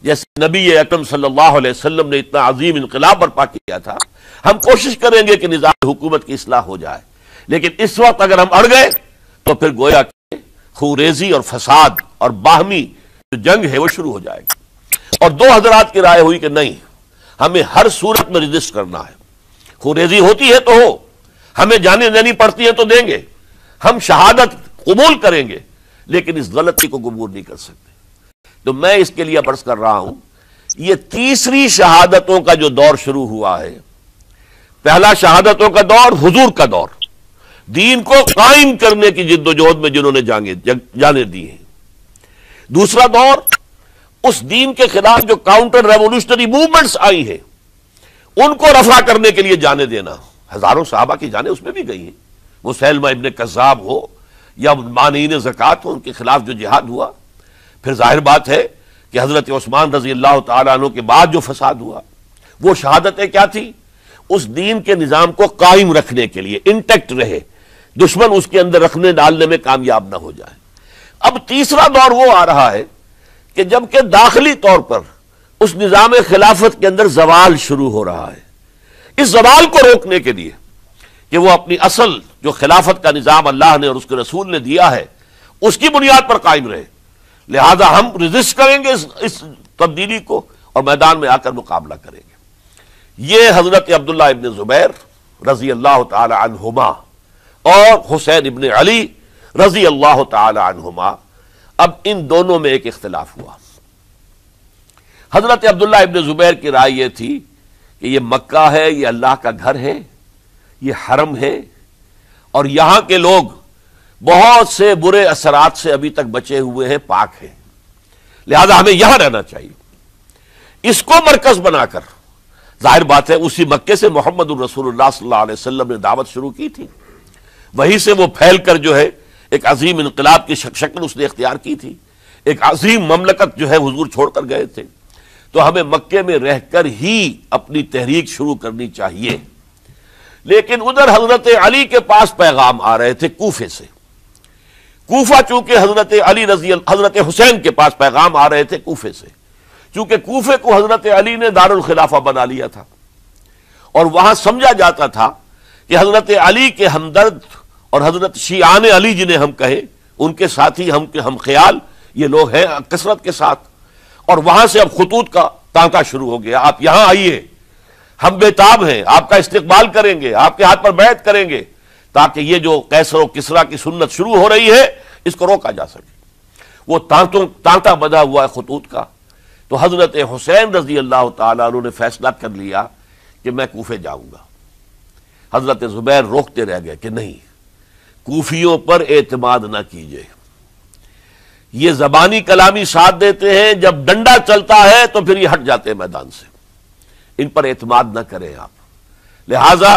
[SPEAKER 1] जैसे नबी अकरम सल्लाम ने इतना अजीम इनकलाब बर्पा किया था हम कोशिश करेंगे कि निज़ाम हुकूमत की असलाह हो जाए लेकिन इस वक्त अगर हम अड़ गए तो फिर गोया खूरेजी और फसाद और बाहमी जो जंग है वो शुरू हो जाएगी और दो हजरात की राय हुई कि नहीं हमें हर सूरत में रजिस्ट करना है खूरेजी होती है तो हो हमें जाने देनी पड़ती है तो देंगे हम शहादत कबूल करेंगे लेकिन इस गलती को कबूल नहीं कर सकते तो मैं इसके लिए अपर्स कर रहा हूं यह तीसरी शहादतों का जो दौर शुरू हुआ है पहला शहादतों का दौर हुजूर का दौर दीन को कायम करने की जिद्दोजहद में जिन्होंने जाने जाने दी है दूसरा दौर उस दीन के खिलाफ जो काउंटर रेवोल्यूशनरी मूवमेंट्स आई हैं उनको रफा करने के लिए जाने देना हजारों साहबा की जाने उसमें भी गई हैं वो सैलमा इबन कजाब हो या मानीन जक़ात हो उनके खिलाफ जो जिहाद हुआ फिर जाहिर बात है कि हजरत उस्मान रजी अल्लाह तु के बाद जो फसाद हुआ वो शहादतें क्या थी उस दीन के निज़ाम को कायम रखने के लिए इंटेक्ट रहे दुश्मन उसके अंदर रखने डालने में कामयाब ना हो जाए अब तीसरा दौर वो आ रहा है कि जबकि दाखिली तौर पर उस निज़ाम खिलाफत के अंदर जवाल शुरू हो रहा है इस जवाल को रोकने के लिए कि वो अपनी असल जो खिलाफत का निज़ाम अल्लाह ने और उसके रसूल ने दिया है उसकी बुनियाद पर कायम रहे लिहाजा हम रजिस्ट करेंगे इस, इस तब्दीली को और मैदान में आकर मुकाबला करेंगे ये हजरत अब्दुल्ला इबन जुबैर रजी अल्लाह तुमा और हुसैन इबन अली रजी अल्लाह तुमा अब इन दोनों में एक इख्तलाफ हुआ हजरत अब्दुल्ला इबन जुबैर की राय यह थी कि यह मक्का है यह अल्लाह का घर है यह हरम है और यहां के लोग बहुत से बुरे असरात से अभी तक बचे हुए हैं पाक हैं लिहाजा हमें यहां रहना चाहिए इसको मरकज बनाकर जाहिर बात है उसी मक्के से मोहम्मद रसूलुल्लाह सल्लल्लाहु अलैहि वसल्लम ने दावत शुरू की थी वहीं से वो फैल कर जो है एक अजीम इनकलाब की शक्ल उसने इख्तियार की थी एक अजीम ममलकत जो है हजूर छोड़कर गए थे तो हमें मक्के में रह कर ही अपनी तहरीक शुरू करनी चाहिए लेकिन उधर हजरत अली के पास पैगाम आ रहे थे कूफे से कूफा चूंकि हजरत अली रजी हजरत हुसैन के पास पैगाम आ रहे थे कूफे से चूंकि कूफे को हजरत अली ने दारुल खिलाफा बना लिया था और वहां समझा जाता था कि हजरत अली के हमदर्द और हजरत शियान अली जिन्हें हम कहें उनके साथ ही हम हम ख्याल ये लोग हैं कसरत के साथ और वहां से अब खतूत का तांता शुरू हो गया आप यहां आइए हम बेताब हैं आपका इस्तेबाल करेंगे आपके हाथ पर बैठ करेंगे ताकि ये जो कैसर व किसरा की सुन्नत शुरू हो रही है इसको रोका जा सके वो तांतों तांता बदा हुआ है खतूत का तो हजरत हुसैन रजी अल्लाह तु ने फैसला कर लिया कि मैं कूफे जाऊंगा हजरत जुबैर रोकते रह गए कि नहीं कोफियों पर एतमाद ना कीजिए ये जबानी कलामी साथ देते हैं जब डंडा चलता है तो फिर ये हट जाते हैं मैदान से इन पर एतमाद ना करें आप लिहाजा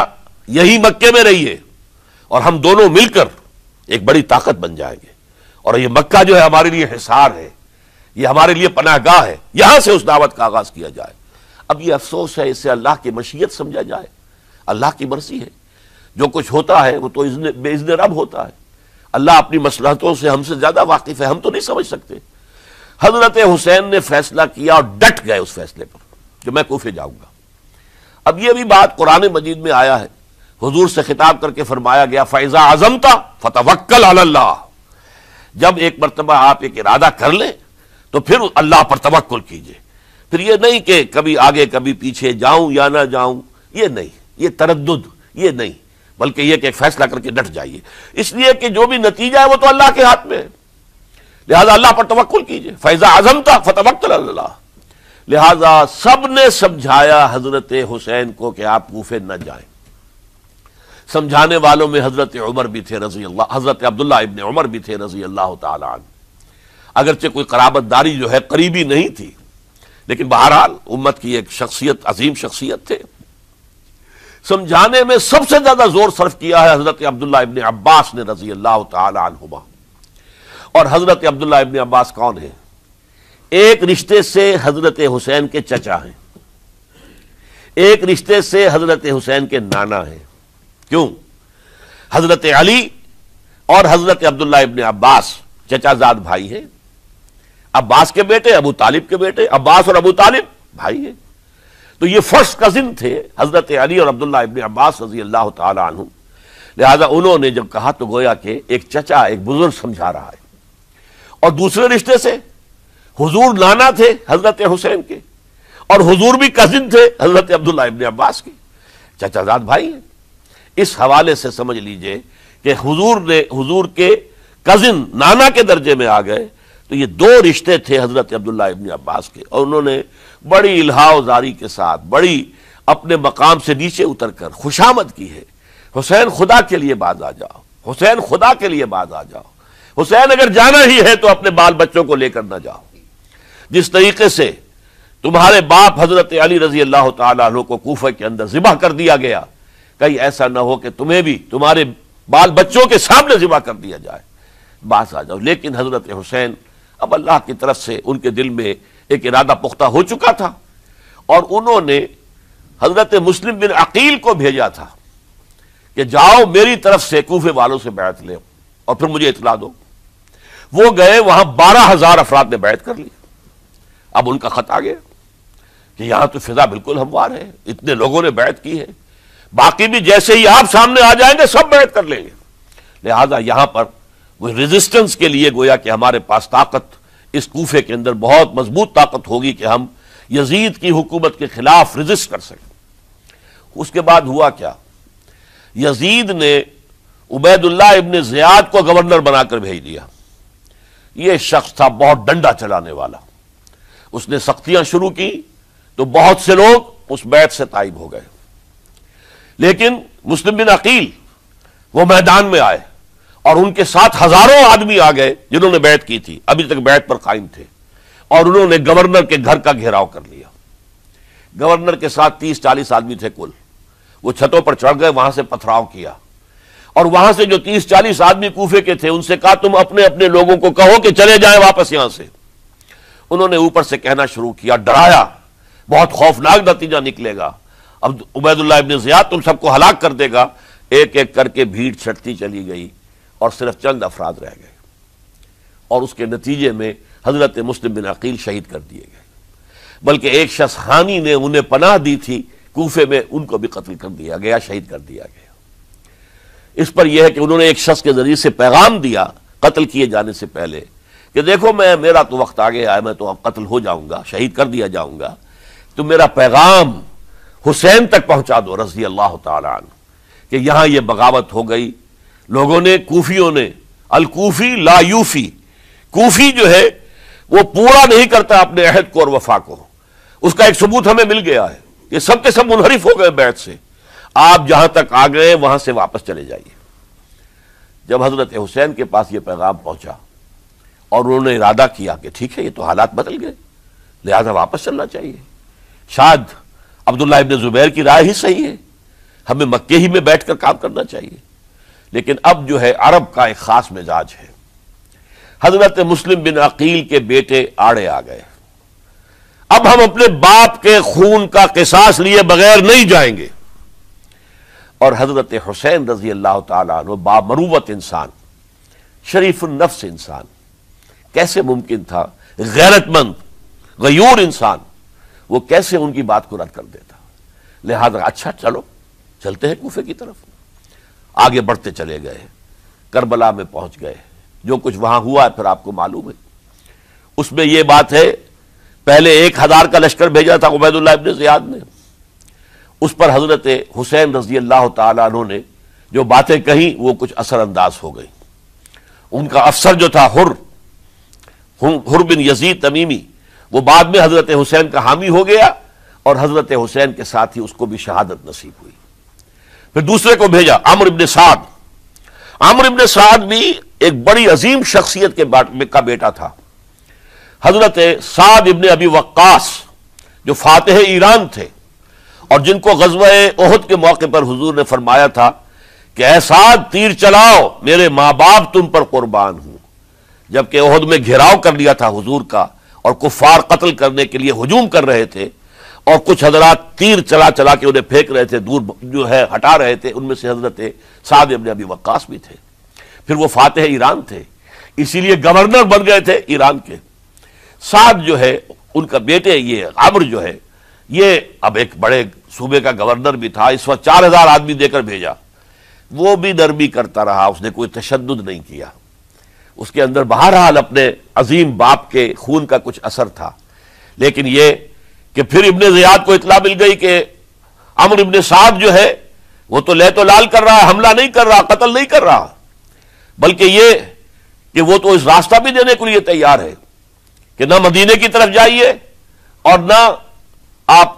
[SPEAKER 1] यही मक्के में रहिए और हम दोनों मिलकर एक बड़ी ताकत बन जाएंगे और ये मक्का जो है हमारे लिए हिसार है ये हमारे लिए पनागाह है यहां से उस दावत का आगाज किया जाए अब ये अफसोस है इसे अल्लाह की मशीयत समझा जाए अल्लाह की मर्जी है जो कुछ होता है वो तो बेजन रब होता है अल्लाह अपनी मसलहतों से हमसे ज्यादा वाकिफ है हम तो नहीं समझ सकते हजरत हुसैन ने फैसला किया और डट गए उस फैसले पर कि मैं कोफे जाऊंगा अब यह भी बात कुरान मजीद में आया है हजूर से खिताब करके फरमाया गया फैजा आजम था फतवक्ल अल्लाह जब एक मरतबा आप एक इरादा कर लें तो फिर अल्लाह पर तवक्ल कीजिए फिर यह नहीं कि कभी आगे कभी पीछे जाऊं या ना जाऊं ये नहीं ये तरद ये नहीं बल्कि यह कि एक फैसला करके डट जाइए इसलिए कि जो भी नतीजा है वो तो अल्लाह के हाथ में है लिहाजा अल्लाह पर तवक्ल कीजिए फैजा आजम था फतवक्त अल्लाह लिहाजा सब ने समझाया हजरत हुसैन को कि आप कूफे न जाए समझाने वालों में हजरत उमर भी थे रजी अल्लाह हजरत अब्दुल्ला इबन उमर भी थे रजी अल्लाह तन अगरचे कोई कराबतदारी जो है करीबी नहीं थी लेकिन बहरहाल उम्मत की एक शख्सियत अजीम शख्सियत थे समझाने में सबसे ज्यादा जोर सर्फ किया है हजरत अब्दुल्ला इबन अब्बास ने रजी अल्लाह तुमा और हजरत अब्दुल्ला इबन अब्बास कौन है एक रिश्ते से हजरत हुसैन के चचा हैं एक रिश्ते से हजरत हुसैन के नाना हैं क्यों हजरत अली और हजरत अब्दुल्ला इबन अब्बास चचाजाद भाई हैं अब्बास के बेटे अबू तालिब के बेटे अब्बास और अबू तालिब भाई हैं तो ये फर्स्ट कजिन थे हजरत अली और अब्दुल्ला इबन अब्बास रजी अल्लाह तु लिहाजा उन्होंने जब कहा तो गोया के एक चचा एक बुजुर्ग समझा रहा है और दूसरे रिश्ते से हुजूर नाना थे हजरत हुसैन के और हुजूर भी कजिन थे हजरत अब्दुल्ला इबन अब्बास के चचाजाद भाई हैं इस हवाले से समझ लीजिए कि हुजूर ने हुजूर के कजिन नाना के दर्जे में आ गए तो ये दो रिश्ते थे हजरत अब्दुल्ला इबन अब्बास के और उन्होंने बड़ी इल्हाजारी के साथ बड़ी अपने मकाम से नीचे उतर कर खुशामद की है हुसैन खुदा के लिए बाज आ जाओ हुसैन खुदा के लिए बाज आ जाओ हुसैन अगर जाना ही है तो अपने बाल बच्चों को लेकर ना जाओ जिस तरीके से तुम्हारे बाप हजरत अली रजी अल्लाह तु को कोफे के अंदर जिबा कर दिया गया कहीं ऐसा ना हो कि तुम्हें भी तुम्हारे बाल बच्चों के सामने जिबा कर दिया जाए बास आ जाओ लेकिन हजरत हुसैन अब अल्लाह की तरफ से उनके दिल में एक इरादा पुख्ता हो चुका था और उन्होंने हजरत मुस्लिम बिन अकील को भेजा था कि जाओ मेरी तरफ से कूफे वालों से बैत ले और फिर मुझे इतला दो वो गए वहां बारह हजार अफराद ने बैत कर ली अब उनका खत आ गया कि यहां तो फिजा बिल्कुल हमवार है इतने लोगों ने बैत की है बाकी भी जैसे ही आप सामने आ जाएंगे सब बैत कर लेंगे लिहाजा यहां पर वो रेजिस्टेंस के लिए गोया कि हमारे पास ताकत इस कूफे के अंदर बहुत मजबूत ताकत होगी कि हम यजीद की हुकूमत के खिलाफ रजिस्ट कर सकें उसके बाद हुआ क्या यजीद ने उबैदुल्ला इबन ज़ियाद को गवर्नर बनाकर भेज दिया यह शख्स था बहुत डंडा चलाने वाला उसने सख्तियां शुरू की तो बहुत से लोग उस बैत से ताइब हो गए लेकिन मुस्लिम बिन अकील वो मैदान में आए और उनके साथ हजारों आदमी आ गए जिन्होंने बैत की थी अभी तक बैत पर कायम थे और उन्होंने गवर्नर के घर का घेराव कर लिया गवर्नर के साथ तीस चालीस आदमी थे कुल वो छतों पर चढ़ गए वहां से पथराव किया और वहां से जो तीस चालीस आदमी कूफे के थे उनसे कहा तुम अपने अपने लोगों को कहो कि चले जाए वापस यहां से उन्होंने ऊपर से कहना शुरू किया डराया बहुत खौफनाक नतीजा निकलेगा अब उबैदुल्ला इबन जियाद तुम सबको हलाक कर देगा एक एक करके भीड़ छटती चली गई और सिर्फ चंद अफराद रह गए और उसके नतीजे में हजरत मुस्लिम बिन अकील शहीद कर दिए गए बल्कि एक शख्स खानी ने उन्हें पनाह दी थी कोफे में उनको भी कत्ल कर दिया गया शहीद कर दिया गया इस पर यह है कि उन्होंने एक शख्स के जरिए से पैगाम दिया कत्ल किए जाने से पहले कि देखो मैं मेरा तो वक्त गया है मैं तो अब कत्ल हो जाऊंगा शहीद कर दिया जाऊंगा तो मेरा पैगाम हुसैन तक पहुंचा दो रजी अल्लाह तन यह बगावत हो गई लोगों ने कूफियों ने अलकूफी लायूफी कूफी जो है वो पूरा नहीं करता अपने अहद को और वफा को उसका एक सबूत हमें मिल गया है ये सब के सब मुनहरिफ हो गए बैत से आप जहां तक आ गए वहां से वापस चले जाइए जब हजरत हुसैन के पास ये पैगाम पहुंचा और उन्होंने इरादा किया कि ठीक है ये तो हालात बदल गए लिहाजा वापस चलना चाहिए शायद अब्दुल्ला इबन जुबैर की राय ही सही है हमें मक्के ही में बैठकर काम करना चाहिए लेकिन अब जो है अरब का एक ख़ास मिजाज है हजरत मुस्लिम बिन अकील के बेटे आड़े आ गए अब हम अपने बाप के खून का किसास लिए बगैर नहीं जाएंगे और हजरत हुसैन रजी अल्लाह तु बामरूवत इंसान शरीफ नफ्स इंसान कैसे मुमकिन था गैरतमंद गयूर इंसान वो कैसे उनकी बात को रद्द कर देता लिहाजा अच्छा चलो चलते हैं कूफे की तरफ आगे बढ़ते चले गए करबला में पहुंच गए जो कुछ वहां हुआ है फिर आपको मालूम है उसमें यह बात है पहले एक हजार का लश्कर भेजा था उबैदुल्ला इब्ने जियाद ने उस पर हजरत हुसैन रजी अल्लाह तु ने जो बातें कही वो कुछ असरअंदाज हो गई उनका अफसर जो था हुर हुर बिन यजीद तमीमी वो बाद में हजरत हुसैन का हामी हो गया और हजरत हुसैन के साथ ही उसको भी शहादत नसीब हुई फिर दूसरे को भेजा आमर इबन साद आमर इबन साद भी एक बड़ी अजीम शख्सियत के का बेटा था हजरत साद इबन अबी वक्कास जो फातह ईरान थे और जिनको गजब ओहद के मौके पर हुजूर ने फरमाया था कि एहसाद तीर चलाओ मेरे माँ बाप तुम पर कुर्बान हूं जबकि ओहद में घेराव कर लिया था हुजूर का और कुफार कत्ल करने के लिए हजूम कर रहे थे और कुछ हजरात तीर चला चला के उन्हें फेंक रहे थे दूर जो है हटा रहे थे उनमें से हजरत साद इबन अभी वक्कास भी थे फिर वो फातह ईरान थे इसीलिए गवर्नर बन गए थे ईरान के साद जो है उनका बेटे ये अब्र जो है ये अब एक बड़े सूबे का गवर्नर भी था इस वक्त चार हजार आदमी देकर भेजा वो भी नरमी करता रहा उसने कोई तशद नहीं किया उसके अंदर बहरहाल अपने अजीम बाप के खून का कुछ असर था लेकिन ये कि फिर इबन जयाद को इतला मिल गई कि अमर इबन साहब जो है वो तो लह तो लाल कर रहा है हमला नहीं कर रहा कत्ल नहीं कर रहा बल्कि ये कि वो तो इस रास्ता भी देने के लिए तैयार है कि ना मदीने की तरफ जाइए और ना आप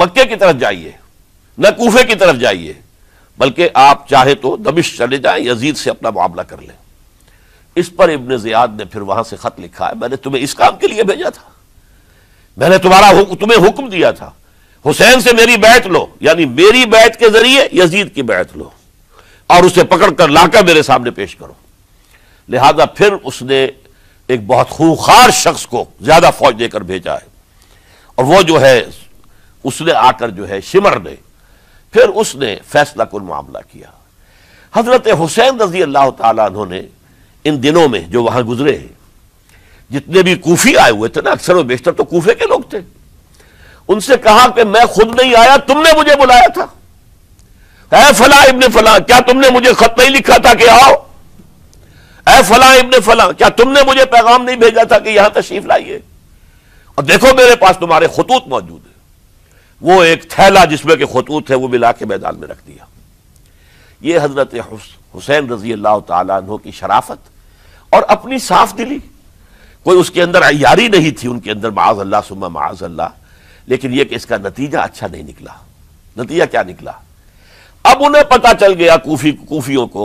[SPEAKER 1] मक्के की तरफ जाइए ना कूफे की तरफ जाइए बल्कि आप चाहे तो दबिश चले जाए यजीद से अपना मामला कर लें इस पर इबन जियाद ने फिर वहां से खत लिखा है मैंने तुम्हें इस काम के लिए भेजा था मैंने तुम्हारा हुक, तुम्हें हुक्म दिया था हुसैन से मेरी बैत लो यानी मेरी बैत के जरिए यजीद की बैत लो और उसे पकड़कर लाकर मेरे सामने पेश करो लिहाजा फिर उसने एक बहुत खूखार शख्स को ज्यादा फौज देकर भेजा है और वो जो है उसने आकर जो है शिमर ने फिर उसने फैसला कुल मामला किया हजरत हुसैन रजी अल्लाह तुमने इन दिनों में जो वहां गुजरे हैं जितने भी कूफी आए हुए थे ना अक्सर व बेशतर तो कूफे के लोग थे उनसे कहा कि मैं खुद नहीं आया तुमने मुझे बुलाया था ए फला इबन फला क्या तुमने मुझे खत नहीं लिखा था कि आओ ए फला इबन फला क्या तुमने मुझे पैगाम नहीं भेजा था कि यहां तशरीफ लाइए और देखो मेरे पास तुम्हारे खतूत मौजूद है वो एक थैला जिसमें के खतूत है वो मिला के मैदान में रख दिया ये हजरत हुसैन रजी अल्लाह तु की शराफत और अपनी साफ दिली कोई उसके अंदर अयारी नहीं थी उनके अंदर माज अल्लाह सुमा माज अल्लाह लेकिन यह कि इसका नतीजा अच्छा नहीं निकला नतीजा क्या निकला अब उन्हें पता चल गया कूफी कूफियों को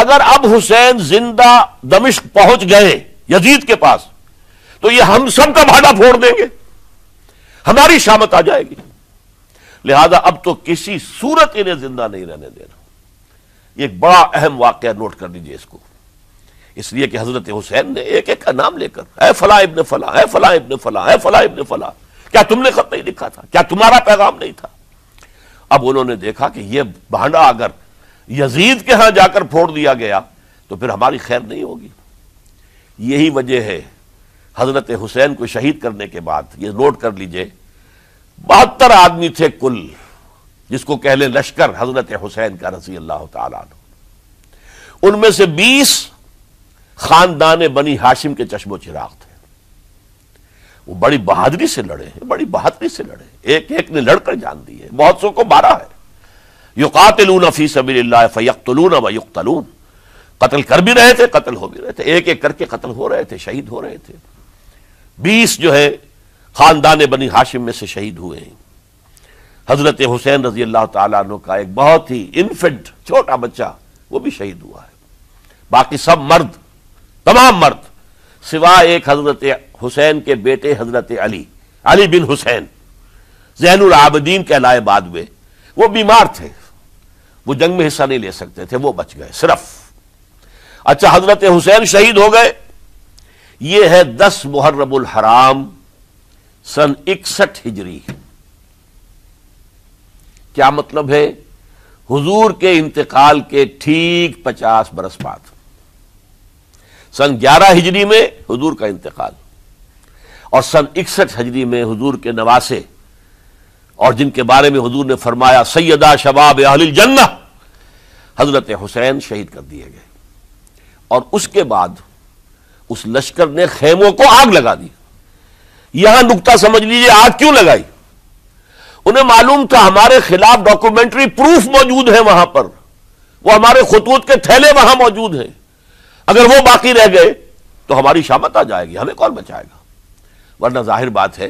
[SPEAKER 1] अगर अब हुसैन जिंदा दमिश्क पहुंच गए यजीद के पास तो ये हम सब का भाड़ा फोड़ देंगे हमारी शामत आ जाएगी लिहाजा अब तो किसी सूरत इन्हें जिंदा नहीं रहने देना एक बड़ा अहम वाक्य नोट कर लीजिए इसको इसलिए कि हजरत हुसैन ने एक एक का नाम लेकर है फला इबन फला है फला इबन फला है फला इबन फला क्या तुमने खत नहीं लिखा था क्या तुम्हारा पैगाम नहीं था अब उन्होंने देखा कि यह भांडा अगर यजीद के यहां जाकर फोड़ दिया गया तो फिर हमारी खैर नहीं होगी यही वजह है हजरत हुसैन को शहीद करने के बाद ये नोट कर लीजिए बहत्तर आदमी थे कुल जिसको कह लें लश्कर हजरत हुसैन का रसी अल्लाह तुम उनमें से बीस खानदान बनी हाशिम के चश्मो चिराग थे वो बड़ी बहादुरी से लड़े हैं बड़ी बहादुरी से लड़े एक एक ने लड़कर जान दी है बहुत सो को मारा है युकातलून फी सबी फ़यकतलून व युक्तलून कत्ल कर भी रहे थे कत्ल हो भी रहे थे एक एक करके कत्ल हो रहे थे शहीद हो रहे थे बीस जो है खानदान बनी हाशिम में से शहीद हुए हैं हजरत हुसैन रजी अल्लाह तु का एक बहुत ही इन्फेंट छोटा बच्चा वो भी शहीद हुआ है बाकी सब मर्द तमाम मर्द सिवा एक हजरत हुसैन के बेटे हजरत अली अली बिन हुसैन जैनुल आबदीन कहलाए बाद में वो बीमार थे वो जंग में हिस्सा नहीं ले सकते थे वो बच गए सिर्फ अच्छा हजरत हुसैन शहीद हो गए ये है दस मुहर्रबुल हराम सन इकसठ हिजरी क्या मतलब है हुजूर के इंतकाल के ठीक पचास बरस बाद सन ग्यारह हिजरी में हजूर का इंतकाल और सन इकसठ हजरी में हजूर के नवासे और जिनके बारे में हजूर ने फरमाया सैदा शबाब अहल जन्ना हजरत हुसैन शहीद कर दिए गए और उसके बाद उस लश्कर ने खेमों को आग लगा दी यहां नुकता समझ लीजिए आग क्यों लगाई उन्हें मालूम था हमारे खिलाफ डॉक्यूमेंट्री प्रूफ मौजूद है वहां पर वो हमारे खतूत के थैले वहां मौजूद हैं अगर वो बाकी रह गए तो हमारी शामत आ जाएगी हमें कौन बचाएगा वरना जाहिर बात है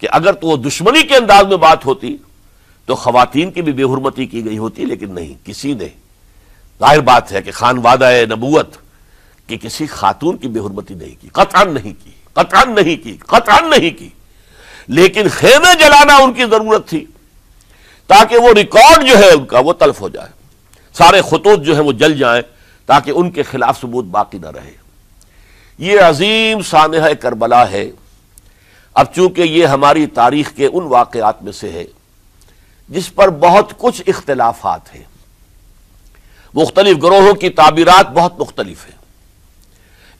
[SPEAKER 1] कि अगर तो वो दुश्मनी के अंदाज में बात होती तो खातन की भी बेहरमती की गई होती लेकिन नहीं किसी ने जाहिर बात है कि खान वादा नबूत कि किसी खातून की बेहरमती नहीं की कतान नहीं की कतान नहीं की कतान नहीं की लेकिन खेमे जलाना उनकी ज़रूरत थी ताकि वो रिकॉर्ड जो है उनका वो तलफ हो जाए सारे खतूत जो है वो जल जाएं ताकि उनके खिलाफ सबूत बाकी न रहे ये अजीम सानह करबला है अब चूंकि ये हमारी तारीख के उन वाक़ात में से है जिस पर बहुत कुछ इख्तलाफात हैं मुख्तलिफ ग्रोहों की ताबीरत बहुत मुख्तलिफ है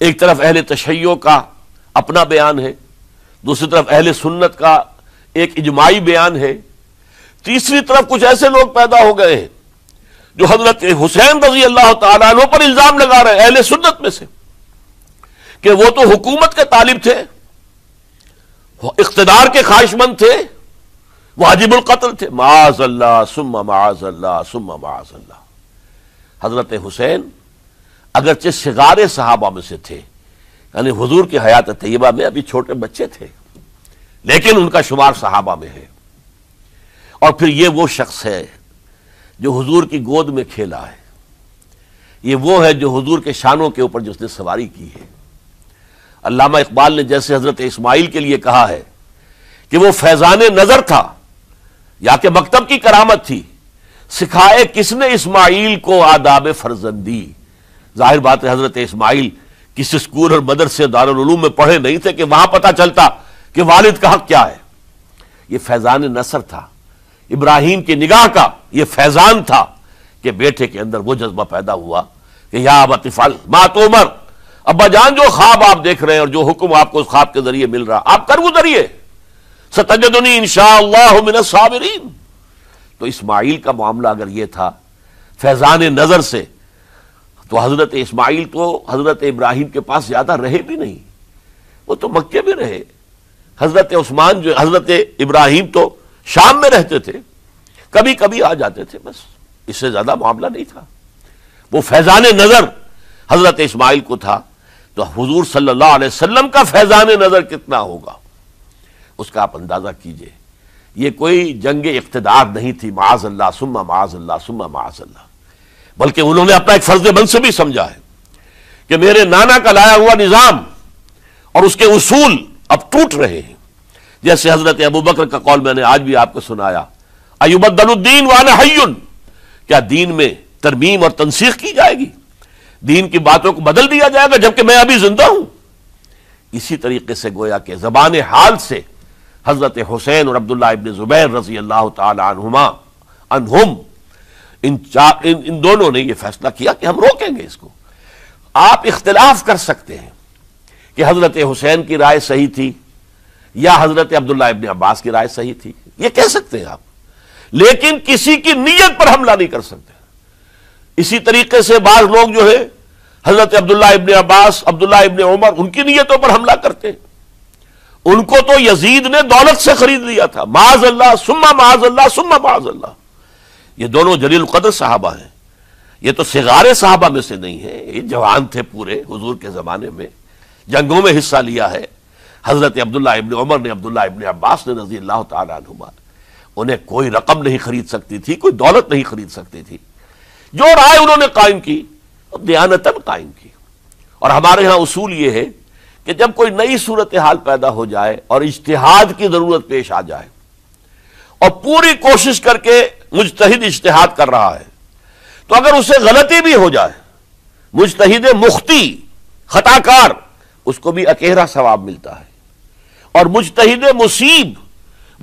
[SPEAKER 1] एक तरफ अहल तशैयों का अपना बयान है दूसरी तरफ अहल सुन्नत का एक इजमाही बयान है तीसरी तरफ कुछ ऐसे लोग पैदा हो गए हैं जो हजरत हुसैन रजी अल्लाह तु पर इल्जाम लगा रहे अहल सुन्नत में से कि वो तो हुकूमत के तालिब थे इकतदार के ख्वाहिशमंद थे कत्ल थे माजल्ला अल्लाह सुम माज सुम हजरत हुसैन अगरचे सिगारे सहाबा में से थे यानी हजूर की हयात तयबा में अभी छोटे बच्चे थे लेकिन उनका शुमार सहाबा में है और फिर ये वो शख्स है जो हुजूर की गोद में खेला है ये वो है जो हुजूर के शानों के ऊपर जिसने सवारी की है अल्लामा इकबाल ने जैसे हजरत इस्माइल के लिए कहा है कि वो फैजान नजर था या कि मकतब की करामत थी सिखाए किसने इस्माइल को आदाब फर्जंदी जाहिर बात है हजरत इस्माइल किसी स्कूल और मदरसे दारूम में पढ़े नहीं थे कि वहां पता चलता कि वालिद का हक क्या है ये फैजान नसर था इब्राहिम की निगाह का यह फैजान था कि बेटे के अंदर वो जज्बा पैदा हुआ कि या अब अतिफल मात तो उमर अब्बा जान जो ख्वाब आप देख रहे हैं और जो हुक्म आपको उस ख्वाब के जरिए मिल रहा आप कर गुजरिए जरिए सतजनी तो इस्माइल का मामला अगर यह था फैजान नज़र से तो हज़रत इस्माइल तो हज़रत इब्राहिम के पास ज़्यादा रहे भी नहीं वो तो मक्के में रहे हज़रत उस्मान जो हज़रत इब्राहिम तो शाम में रहते थे कभी कभी आ जाते थे बस इससे ज्यादा मामला नहीं था वो फैजान नजर हजरत इस्माइल को था तो हजूर सल्लाम का फैजान नजर कितना होगा उसका आप अंदाजा कीजिए यह कोई जंग इकतदार नहीं थी माज अल्लाह सुम्मा माज अल्लाह सुम्मा माज अल्लाह बल्कि उन्होंने अपना एक फर्ज बंद से भी समझा है कि मेरे नाना का लाया हुआ निज़ाम और उसके उसूल अब टूट रहे हैं जैसे हजरत अबू बकर का कौल मैंने आज भी आपको सुनाया अयुबद्दीन वान हयुन क्या दीन में तरमीम और तनसीख की जाएगी दीन की बातों को बदल दिया जाएगा जबकि मैं अभी जिंदा हूं इसी तरीके से गोया के जबान हाल से हजरत हुसैन और अब्दुल्ला इबन जुबैर रजी अल्लाह तुमा अनहुम इन चार इन, इन दोनों ने यह फैसला किया कि हम रोकेंगे इसको आप इख्तलाफ कर सकते हैं कि हजरत हुसैन की राय सही थी या हजरत अब्दुल्ला इबन अब्बास की राय सही थी ये कह सकते हैं आप लेकिन किसी की नीयत पर हमला नहीं कर सकते इसी तरीके से बाज लोग जो है हजरत अब्दुल्ला इबन अब्बास अब्दुल्ला इबन उमर उनकी नीयतों पर हमला करते उनको तो यजीद ने दौलत से खरीद लिया था माज अल्लाह सुम्मा माज अल्लाह सुम्मा माज अल्लाह ये दोनों जलील कदर साहबा हैं ये तो सिगारे साहबा में से नहीं है ये जवान थे पूरे हुजूर के ज़माने में जंगों में हिस्सा लिया है हज़रत अब्दुल्ला इबन उमर ने अब्दुल्ला इबन अब्बास ने रजी अल्लाह तुमा उन्हें कोई रकम नहीं खरीद सकती थी कोई दौलत नहीं खरीद सकती थी जो राय उन्होंने कायम की दयानतन कायम की और हमारे यहाँ उसूल ये है कि जब कोई नई सूरत हाल पैदा हो जाए और इश्तहाद की ज़रूरत पेश आ जाए और पूरी कोशिश करके मुजतहद इश्तहाद कर रहा है तो अगर उसे गलती भी हो जाए मुजतहद मुख्ती खताकार उसको भी अकेरा सवाब मिलता है और मुजतहिद मुसीब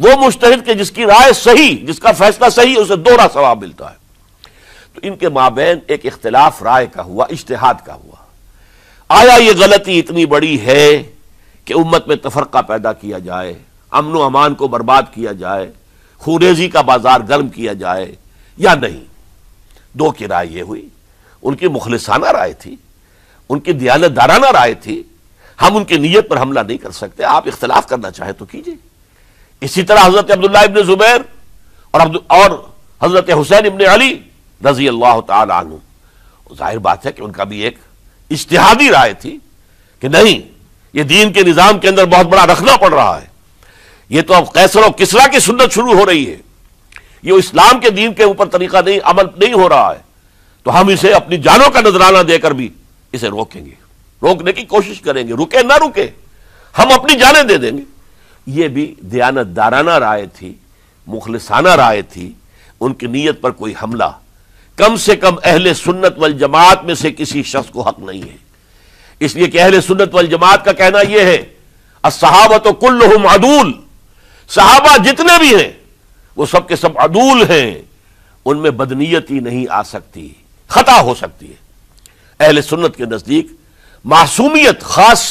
[SPEAKER 1] वो मुश्तहिद के जिसकी राय सही जिसका फैसला सही उसे दोहरा सवाब मिलता है तो इनके माबेन एक इख्तलाफ राय का हुआ इश्तहाद का हुआ आया ये गलती इतनी बड़ी है कि उम्मत में तफरका पैदा किया जाए अमन अमान को बर्बाद किया जाए खूरेजी का बाजार गर्म किया जाए या नहीं दो की राय यह हुई उनकी मुखलसाना राय थी उनकी दाराना राय थी हम उनकी नीयत पर हमला नहीं कर सकते आप इख्तलाफ करना चाहे तो कीजिए इसी तरह हजरत अब्दुल्ला इबन जुबैर और और हजरत हुसैन इबन अली रजी अल्लाह तु जाहिर बात है कि उनका भी एक इश्तहादी राय थी कि नहीं ये दीन के निज़ाम के अंदर बहुत बड़ा रखना पड़ रहा है ये तो अब कैसर और किसरा की सुन्नत शुरू हो रही है ये इस्लाम के दीन के ऊपर तरीका नहीं अमल नहीं हो रहा है तो हम इसे अपनी जानों का नजराना देकर भी इसे रोकेंगे रोकने की कोशिश करेंगे रुके ना रुके हम अपनी जाने दे देंगे ये भी दयानतदाराना राय थी मुखलसाना राय थी उनकी नीयत पर कोई हमला कम से कम अहल सुन्नत वल जमात में से किसी शख्स को हक नहीं है इसलिए कि अहल सुन्नत वल जमात का कहना यह है तो कुल्ल अदूल साहबा जितने भी हैं वो सब सब अदूल हैं उनमें बदनीयती नहीं आ सकती खता हो सकती है अहल सुन्नत के नज़दीक मासूमियत खास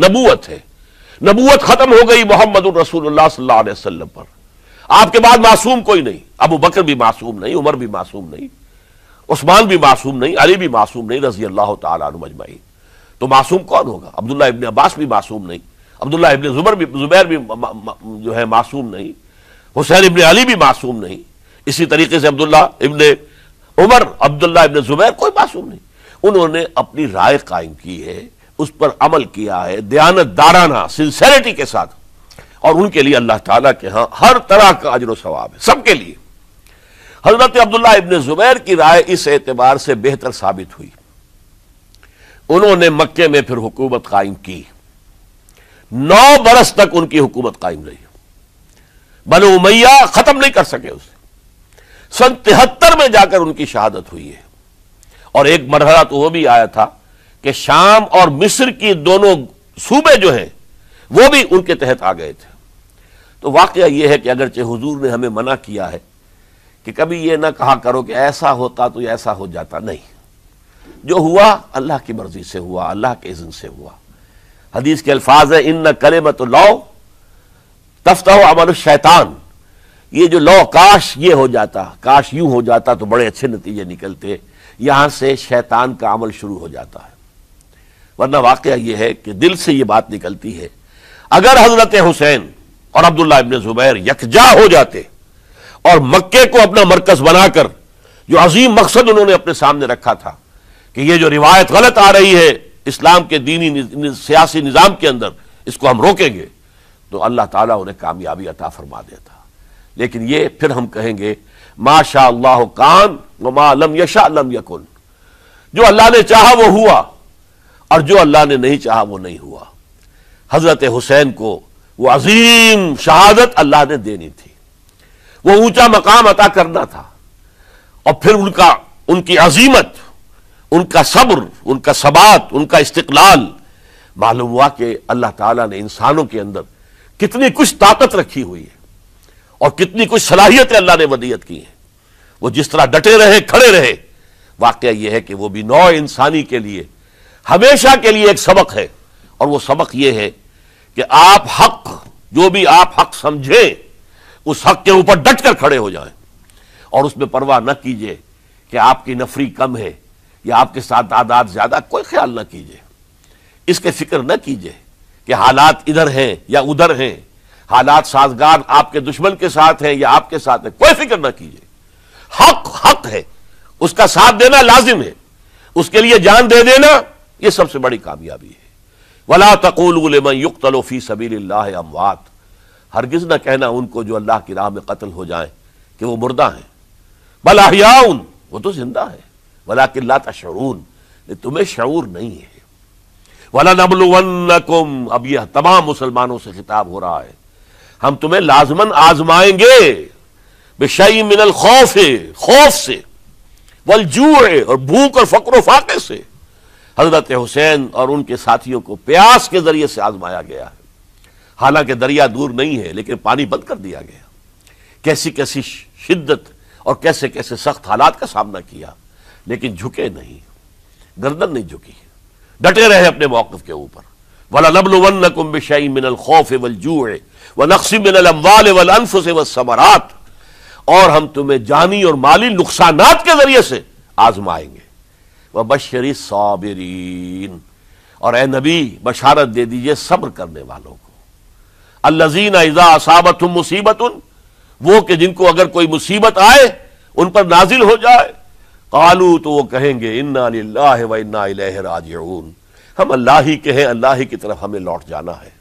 [SPEAKER 1] नबूत है नबूत खत्म हो गई मोहम्मद रसूलुल्लाह पर आपके बाद मासूम कोई नहीं अबू बकर भी मासूम नहीं उमर भी मासूम नहीं उस्मान भी मासूम नहीं अली भी मासूम नहीं रजी अल्लाह तजमाई तो मासूम कौन होगा अब्दुल्ला इबन अब्बास भी मासूम नहीं अब्दुल्ला इबन जुबर भी जुबैर भी जो है मासूम नहीं हुसैन इबन अली भी मासूम नहीं इसी तरीके से अब्दुल्ला इबन उमर अब्दुल्ला इबन जुबैर कोई मासूम नहीं उन्होंने अपनी राय कायम की है उस पर अमल किया है दयानत दाराना सिंसेरिटी के साथ और उनके लिए अल्लाह ताला के यहां हर तरह का अजर सवाब है सबके लिए हजरत अब्दुल्ला इबन जुबैर की राय इस एतबार से बेहतर साबित हुई उन्होंने मक्के में फिर हुकूमत कायम की नौ बरस तक उनकी हुकूमत कायम रही बनो उमैया खत्म नहीं कर सके उसे सन तिहत्तर में जाकर उनकी शहादत हुई है और एक मरहला तो वो भी आया था कि शाम और मिस्र की दोनों सूबे जो हैं वो भी उनके तहत आ गए थे तो वाकया यह है कि अगरचे हुजूर ने हमें मना किया है कि कभी ये ना कहा करो कि ऐसा होता तो ऐसा हो जाता नहीं जो हुआ अल्लाह की मर्जी से हुआ अल्लाह के इज्जत से हुआ हदीस के अल्फाज है इन न करे मत लौ तफ्ता हो अमल शैतान ये जो लौ काश ये हो जाता काश यूं हो जाता तो बड़े अच्छे नतीजे निकलते यहां से शैतान का अमल शुरू हो जाता है वरना वाक़ यह है कि दिल से यह बात निकलती है अगर हजरत हुसैन और अब्दुल्ला इबन जुबैर यकजा हो जाते और मक्के को अपना मरकज बनाकर जो अजीम मकसद उन्होंने अपने सामने रखा था कि यह जो रिवायत गलत आ रही है इस्लाम के दीनी निज, सियासी निज़ाम के अंदर इसको हम रोकेंगे तो अल्लाह ताला उन्हें कामयाबी अता फरमा देता लेकिन ये फिर हम कहेंगे माशा अल्लाह कान मालम यशा लम यकुन जो अल्लाह ने चाहा वो हुआ और जो अल्लाह ने नहीं चाहा वो नहीं हुआ हजरत हुसैन को वो अजीम शहादत अल्लाह ने देनी थी वो ऊंचा मकाम अता करना था और फिर उनका उनकी अजीमत उनका सब्र उनका सबात उनका इस्तकलाल मालूम हुआ कि अल्लाह ताला ने इंसानों के अंदर कितनी कुछ ताकत रखी हुई है और कितनी कुछ सलाहियतें अल्लाह ने वदियत की हैं वो जिस तरह डटे रहे खड़े रहे वाक्य यह है कि वो भी नौ इंसानी के लिए हमेशा के लिए एक सबक है और वो सबक यह है कि आप हक जो भी आप हक समझें उस हक के ऊपर डट कर खड़े हो जाएं और उसमें परवाह न कीजिए कि आपकी नफरी कम है या आपके साथ तादाद ज़्यादा कोई ख्याल न कीजिए इसके फिक्र न कीजिए कि हालात इधर हैं या उधर हैं हालात साजगार आपके दुश्मन के साथ हैं या आपके साथ हैं कोई फिक्र न कीजिए हक हक है उसका साथ देना लाजिम है उसके लिए जान दे देना यह सबसे बड़ी कामयाबी है वला तकोलमन युक तलोफ़ी सबील अमवात हरगिज़ ना कहना उनको जो अल्लाह की राह में कत्ल हो जाए कि वो मुर्दा है बलाहियाउन वो तो जिंदा है वला किल्ला तशरून तुम्हें शूर नहीं है वला नबलुवन्नकुम अब यह तमाम मुसलमानों से खिताब हो रहा है हम तुम्हें लाजमन आजमाएंगे बेशई मिनल खौफ है खौफ से वल जू है और भूख और फकर फाके से हजरत हुसैन और उनके साथियों को प्यास के जरिए से आजमाया गया है हालांकि दरिया दूर नहीं है लेकिन पानी बंद कर दिया गया कैसी कैसी शिद्दत और कैसे कैसे सख्त हालात का सामना किया लेकिन झुके नहीं गर्दन नहीं झुकी डटे रहे अपने मौकफ के ऊपर वला नबलवन कुम्बिशाई मिनल खौफ वल जूए व नक्सी मिनल अम्वाल वल अनफ से समरात और हम तुम्हें जानी और माली नुकसान के जरिए से आजमाएंगे वह बशरी साबिरीन और ए नबी बशारत दे दीजिए सब्र करने वालों को अल्लाजीन ऐजा असाबत मुसीबत उन वो कि जिनको अगर कोई मुसीबत आए उन पर नाजिल हो जाए कालू तो वो कहेंगे इन्ना व इन्ना हम अल्लाह ही के हैं अल्लाह ही की तरफ हमें लौट जाना है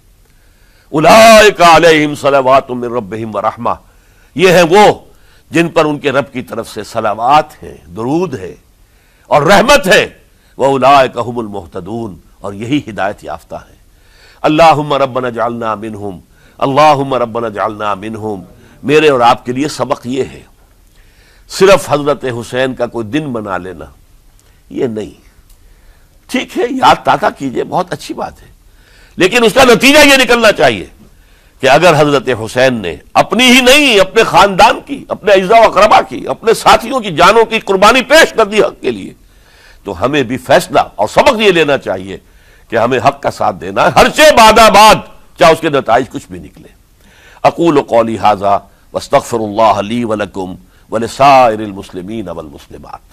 [SPEAKER 1] उलाय का अलहिम वरहमा ये हैं वो जिन पर उनके रब की तरफ से सलावात है दरूद है और रहमत है वह उलाय कहमुल मोहतदून और यही हिदायत याफ्ता है अल्लाह रबना जालना मिन हम अल्लाह रबना जालना मिन हम मेरे और आपके लिए सबक ये है सिर्फ हजरत हुसैन का कोई दिन बना लेना ये नहीं ठीक है याद ताज़ा कीजिए बहुत अच्छी बात है लेकिन उसका नतीजा ये निकलना चाहिए कि अगर हजरत हुसैन ने अपनी ही नहीं अपने खानदान की अपने अज्जा अकरबा की अपने साथियों की जानों की कुर्बानी पेश कर दी हक के लिए तो हमें भी फैसला और सबक ये लेना चाहिए कि हमें हक का साथ देना है हर चे बादाबाद चाहे उसके नतज कुछ भी निकले अकूल कौली हाजा वस्तफ़र ली वलकुम वलसार मुसलमिन अवल मुसलमान